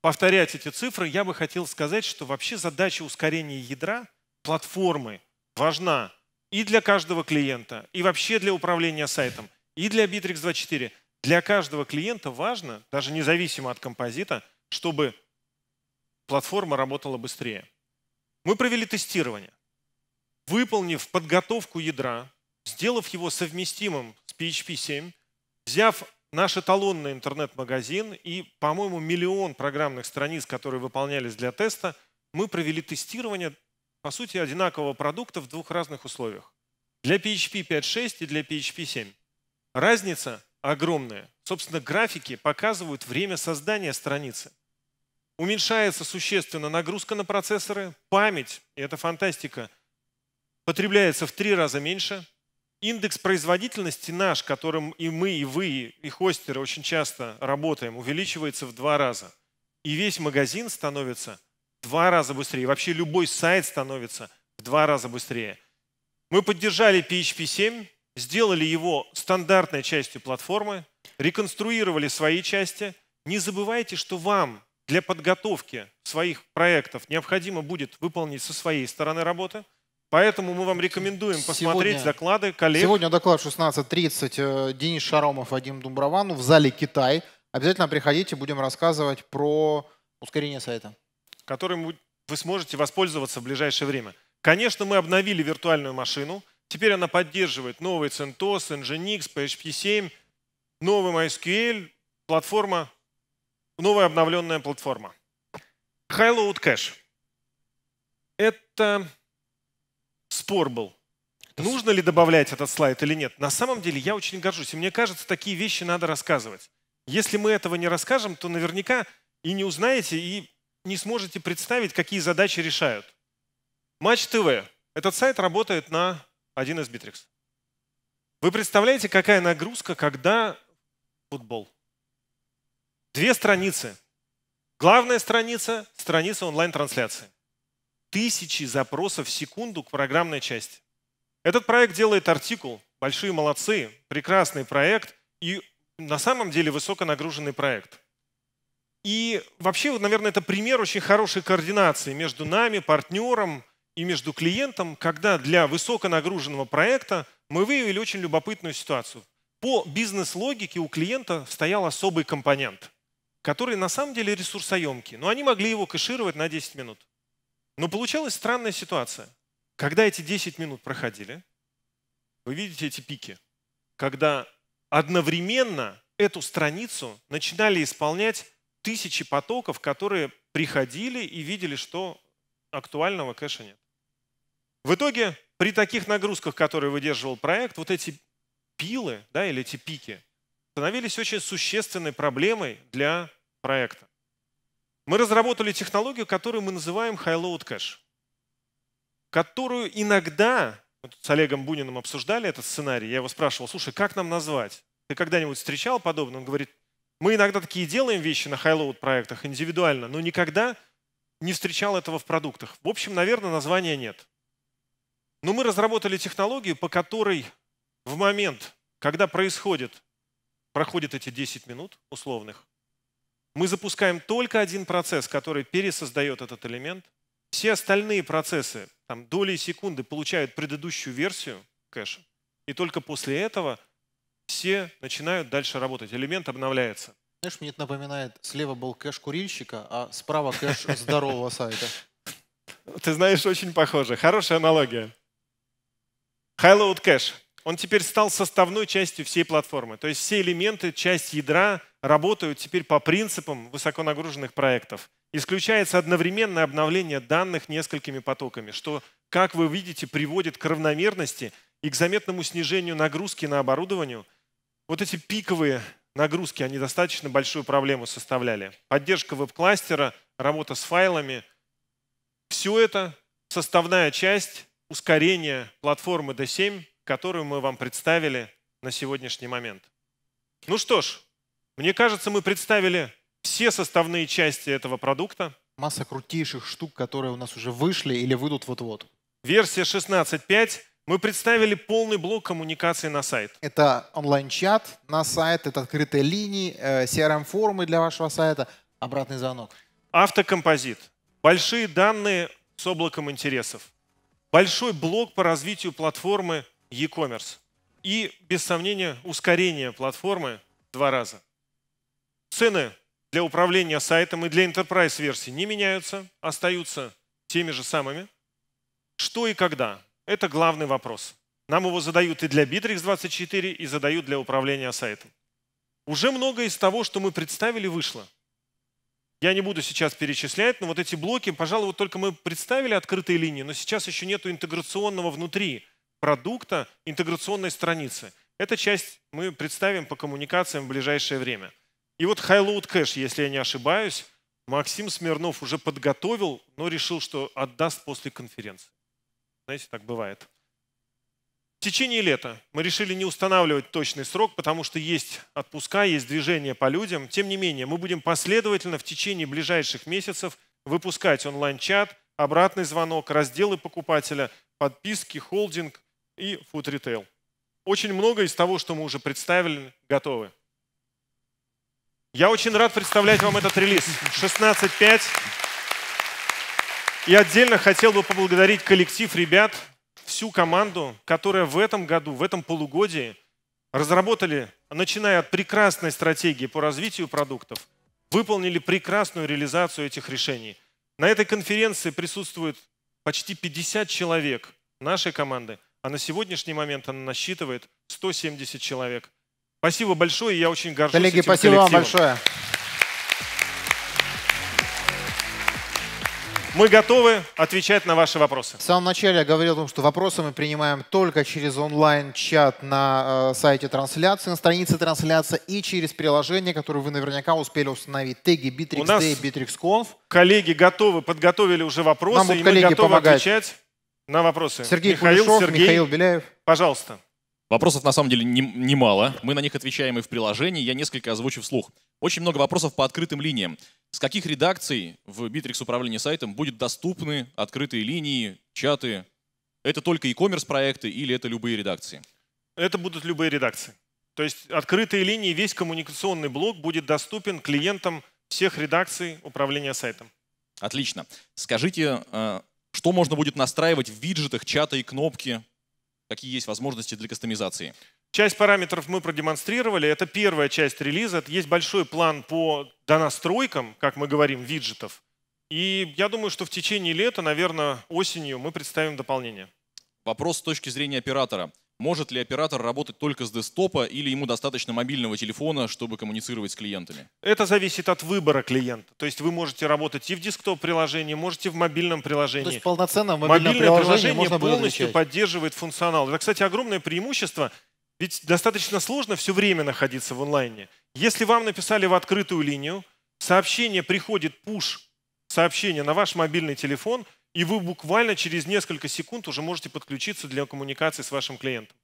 повторять эти цифры, я бы хотел сказать, что вообще задача ускорения ядра платформы важна и для каждого клиента, и вообще для управления сайтом, и для Bittrex 24. Для каждого клиента важно, даже независимо от композита, чтобы платформа работала быстрее. Мы провели тестирование. Выполнив подготовку ядра, сделав его совместимым с PHP 7, взяв наш эталонный интернет-магазин и, по-моему, миллион программных страниц, которые выполнялись для теста, мы провели тестирование, по сути, одинакового продукта в двух разных условиях. Для PHP 5.6 и для PHP 7. Разница огромная. Собственно, графики показывают время создания страницы. Уменьшается существенно нагрузка на процессоры, память, и это фантастика, потребляется в три раза меньше – Индекс производительности наш, которым и мы, и вы, и хостеры очень часто работаем, увеличивается в два раза. И весь магазин становится в два раза быстрее. Вообще любой сайт становится в два раза быстрее. Мы поддержали PHP 7, сделали его стандартной частью платформы, реконструировали свои части. Не забывайте, что вам для подготовки своих проектов необходимо будет выполнить со своей стороны работы – Поэтому мы вам рекомендуем посмотреть сегодня, доклады коллег. Сегодня доклад 16.30. Э, Денис Шаромов, Вадим Думбравану в зале «Китай». Обязательно приходите, будем рассказывать про ускорение сайта. Которым вы сможете воспользоваться в ближайшее время. Конечно, мы обновили виртуальную машину. Теперь она поддерживает новый CentOS, Nginx, PHP 7, новый MySQL, платформа, новая обновленная платформа. High Load Cache. Это спор был. Нужно ли добавлять этот слайд или нет? На самом деле я очень горжусь. И мне кажется, такие вещи надо рассказывать. Если мы этого не расскажем, то наверняка и не узнаете, и не сможете представить, какие задачи решают. Матч ТВ. Этот сайт работает на 1 из Битрикс. Вы представляете, какая нагрузка, когда футбол? Две страницы. Главная страница – страница онлайн-трансляции тысячи запросов в секунду к программной части. Этот проект делает артикул. Большие молодцы, прекрасный проект и на самом деле высоконагруженный проект. И вообще, наверное, это пример очень хорошей координации между нами, партнером и между клиентом, когда для высоконагруженного проекта мы выявили очень любопытную ситуацию. По бизнес-логике у клиента стоял особый компонент, который на самом деле ресурсоемкий, но они могли его кэшировать на 10 минут. Но получалась странная ситуация. Когда эти 10 минут проходили, вы видите эти пики, когда одновременно эту страницу начинали исполнять тысячи потоков, которые приходили и видели, что актуального кэша нет. В итоге при таких нагрузках, которые выдерживал проект, вот эти пилы да, или эти пики становились очень существенной проблемой для проекта мы разработали технологию, которую мы называем High-Load Cache, которую иногда, мы с Олегом Буниным обсуждали этот сценарий, я его спрашивал, слушай, как нам назвать? Ты когда-нибудь встречал подобное? Он говорит, мы иногда такие делаем вещи на High-Load проектах индивидуально, но никогда не встречал этого в продуктах. В общем, наверное, названия нет. Но мы разработали технологию, по которой в момент, когда происходит, проходит эти 10 минут условных, мы запускаем только один процесс, который пересоздает этот элемент. Все остальные процессы, там доли секунды, получают предыдущую версию кэша. И только после этого все начинают дальше работать. Элемент обновляется. Знаешь, мне это напоминает, слева был кэш курильщика, а справа кэш здорового сайта. Ты знаешь, очень похоже. Хорошая аналогия. Highload кэш. Он теперь стал составной частью всей платформы. То есть все элементы, часть ядра, работают теперь по принципам высоконагруженных проектов. Исключается одновременное обновление данных несколькими потоками, что, как вы видите, приводит к равномерности и к заметному снижению нагрузки на оборудование. Вот эти пиковые нагрузки, они достаточно большую проблему составляли. Поддержка веб-кластера, работа с файлами. Все это составная часть ускорения платформы D7, которую мы вам представили на сегодняшний момент. Ну что ж, мне кажется, мы представили все составные части этого продукта. Масса крутейших штук, которые у нас уже вышли или выйдут вот-вот. Версия 16.5. Мы представили полный блок коммуникации на сайт. Это онлайн-чат на сайт, это открытые линии, CRM-формы э, для вашего сайта, обратный звонок. Автокомпозит. Большие данные с облаком интересов. Большой блок по развитию платформы e-commerce. И, без сомнения, ускорение платформы два раза. Цены для управления сайтом и для enterprise версии не меняются, остаются теми же самыми. Что и когда? Это главный вопрос. Нам его задают и для Bittrex24, и задают для управления сайтом. Уже многое из того, что мы представили, вышло. Я не буду сейчас перечислять, но вот эти блоки, пожалуй, вот только мы представили открытые линии, но сейчас еще нет интеграционного внутри продукта, интеграционной страницы. Эта часть мы представим по коммуникациям в ближайшее время – и вот Хайлоуд Кэш, если я не ошибаюсь, Максим Смирнов уже подготовил, но решил, что отдаст после конференции. Знаете, так бывает. В течение лета мы решили не устанавливать точный срок, потому что есть отпуска, есть движение по людям. Тем не менее, мы будем последовательно в течение ближайших месяцев выпускать онлайн-чат, обратный звонок, разделы покупателя, подписки, холдинг и фуд-ритейл. Очень много из того, что мы уже представили, готовы. Я очень рад представлять вам этот релиз 16.5. И отдельно хотел бы поблагодарить коллектив ребят, всю команду, которая в этом году, в этом полугодии разработали, начиная от прекрасной стратегии по развитию продуктов, выполнили прекрасную реализацию этих решений. На этой конференции присутствует почти 50 человек нашей команды, а на сегодняшний момент она насчитывает 170 человек – Спасибо большое, я очень горжусь Коллеги, этим спасибо коллективом. вам большое. Мы готовы отвечать на ваши вопросы. В самом начале я говорил о том, что вопросы мы принимаем только через онлайн-чат на э, сайте трансляции, на странице трансляции и через приложение, которое вы наверняка успели установить. Теги Bittrex Day, Bittrex.conf. Коллеги готовы, подготовили уже вопросы, Нам и мы готовы помогать. отвечать на вопросы. Сергей Михаил, Кулешов, Сергей, Михаил Беляев. Пожалуйста. Вопросов на самом деле немало. Мы на них отвечаем и в приложении. Я несколько озвучу вслух. Очень много вопросов по открытым линиям. С каких редакций в Bittrex управлении сайтом будут доступны открытые линии, чаты? Это только e-commerce проекты или это любые редакции? Это будут любые редакции. То есть открытые линии, весь коммуникационный блок будет доступен клиентам всех редакций управления сайтом. Отлично. Скажите, э, что можно будет настраивать в виджетах чата и кнопки какие есть возможности для кастомизации. Часть параметров мы продемонстрировали. Это первая часть релиза. Есть большой план по донастройкам, как мы говорим, виджетов. И я думаю, что в течение лета, наверное, осенью мы представим дополнение. Вопрос с точки зрения оператора. Может ли оператор работать только с десктопа или ему достаточно мобильного телефона, чтобы коммуницировать с клиентами? Это зависит от выбора клиента. То есть вы можете работать и в десктоп-приложении, можете в мобильном приложении. То есть полноценно мобильное, мобильное приложение, приложение полностью поддерживает функционал. Это, кстати, огромное преимущество. Ведь достаточно сложно все время находиться в онлайне. Если вам написали в открытую линию, сообщение приходит, пуш, сообщение на ваш мобильный телефон – и вы буквально через несколько секунд уже можете подключиться для коммуникации с вашим клиентом.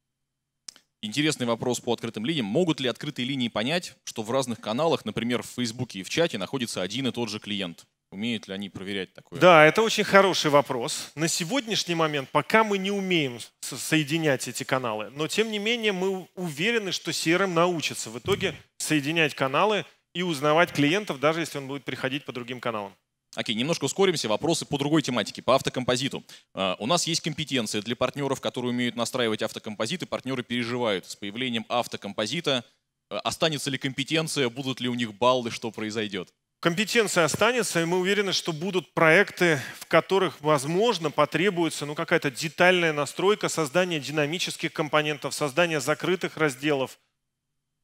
Интересный вопрос по открытым линиям. Могут ли открытые линии понять, что в разных каналах, например, в Фейсбуке и в чате, находится один и тот же клиент? Умеют ли они проверять такое? Да, это очень хороший вопрос. На сегодняшний момент пока мы не умеем соединять эти каналы, но тем не менее мы уверены, что CRM эм научится в итоге соединять каналы и узнавать клиентов, даже если он будет приходить по другим каналам. Окей, немножко ускоримся. Вопросы по другой тематике, по автокомпозиту. А, у нас есть компетенция для партнеров, которые умеют настраивать автокомпозиты. Партнеры переживают с появлением автокомпозита. А, останется ли компетенция, будут ли у них баллы, что произойдет? Компетенция останется, и мы уверены, что будут проекты, в которых, возможно, потребуется ну, какая-то детальная настройка, создание динамических компонентов, создание закрытых разделов.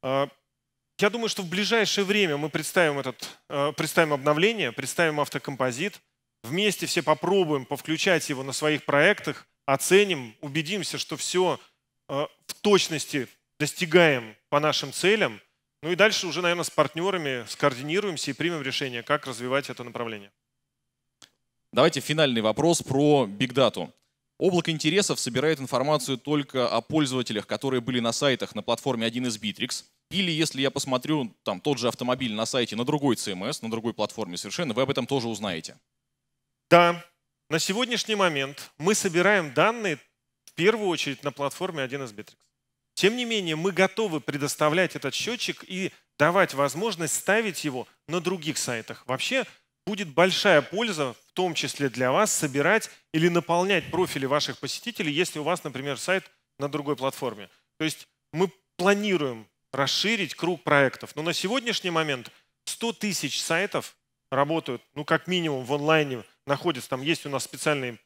А, я думаю, что в ближайшее время мы представим, этот, э, представим обновление, представим автокомпозит, вместе все попробуем повключать его на своих проектах, оценим, убедимся, что все э, в точности достигаем по нашим целям. Ну и дальше уже, наверное, с партнерами скоординируемся и примем решение, как развивать это направление. Давайте финальный вопрос про бигдату. Облако интересов собирает информацию только о пользователях, которые были на сайтах на платформе 1 из Bittrex, или если я посмотрю там тот же автомобиль на сайте на другой CMS, на другой платформе совершенно, вы об этом тоже узнаете. Да, на сегодняшний момент мы собираем данные в первую очередь на платформе 1С Битрикс Тем не менее, мы готовы предоставлять этот счетчик и давать возможность ставить его на других сайтах. Вообще будет большая польза, в том числе для вас, собирать или наполнять профили ваших посетителей, если у вас, например, сайт на другой платформе. То есть мы планируем расширить круг проектов. Но на сегодняшний момент 100 тысяч сайтов работают, ну, как минимум, в онлайне находятся. Там есть у нас специальный,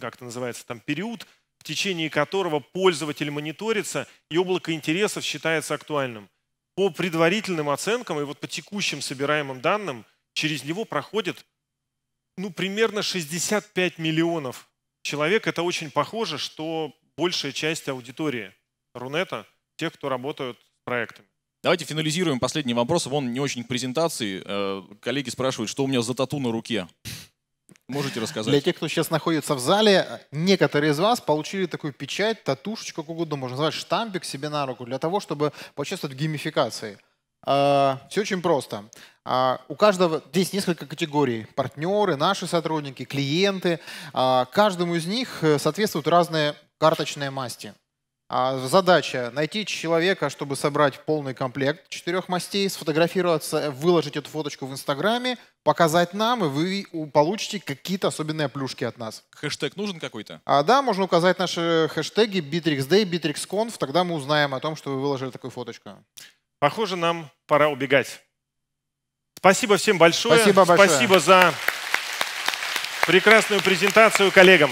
как это называется, там период, в течение которого пользователь мониторится, и облако интересов считается актуальным. По предварительным оценкам и вот по текущим собираемым данным, через него проходит ну, примерно 65 миллионов человек. Это очень похоже, что большая часть аудитории Рунета, тех, кто работают проектами. Давайте финализируем последний вопрос. Вон не очень к презентации. Э, коллеги спрашивают, что у меня за тату на руке. Можете рассказать? Для тех, кто сейчас находится в зале, некоторые из вас получили такую печать, татушечку, как угодно можно назвать, штампик себе на руку, для того, чтобы почувствовать в геймификации. Э, Все очень просто. Э, у каждого здесь несколько категорий. Партнеры, наши сотрудники, клиенты. Каждому из них соответствуют разные карточные масти. А задача – найти человека, чтобы собрать полный комплект четырех мастей, сфотографироваться, выложить эту фоточку в Инстаграме, показать нам, и вы получите какие-то особенные плюшки от нас. Хэштег нужен какой-то? А, да, можно указать наши хэштеги BitrixDay, BitrixConf, тогда мы узнаем о том, что вы выложили такую фоточку. Похоже, нам пора убегать. Спасибо всем большое. Спасибо большое. Спасибо за прекрасную презентацию коллегам.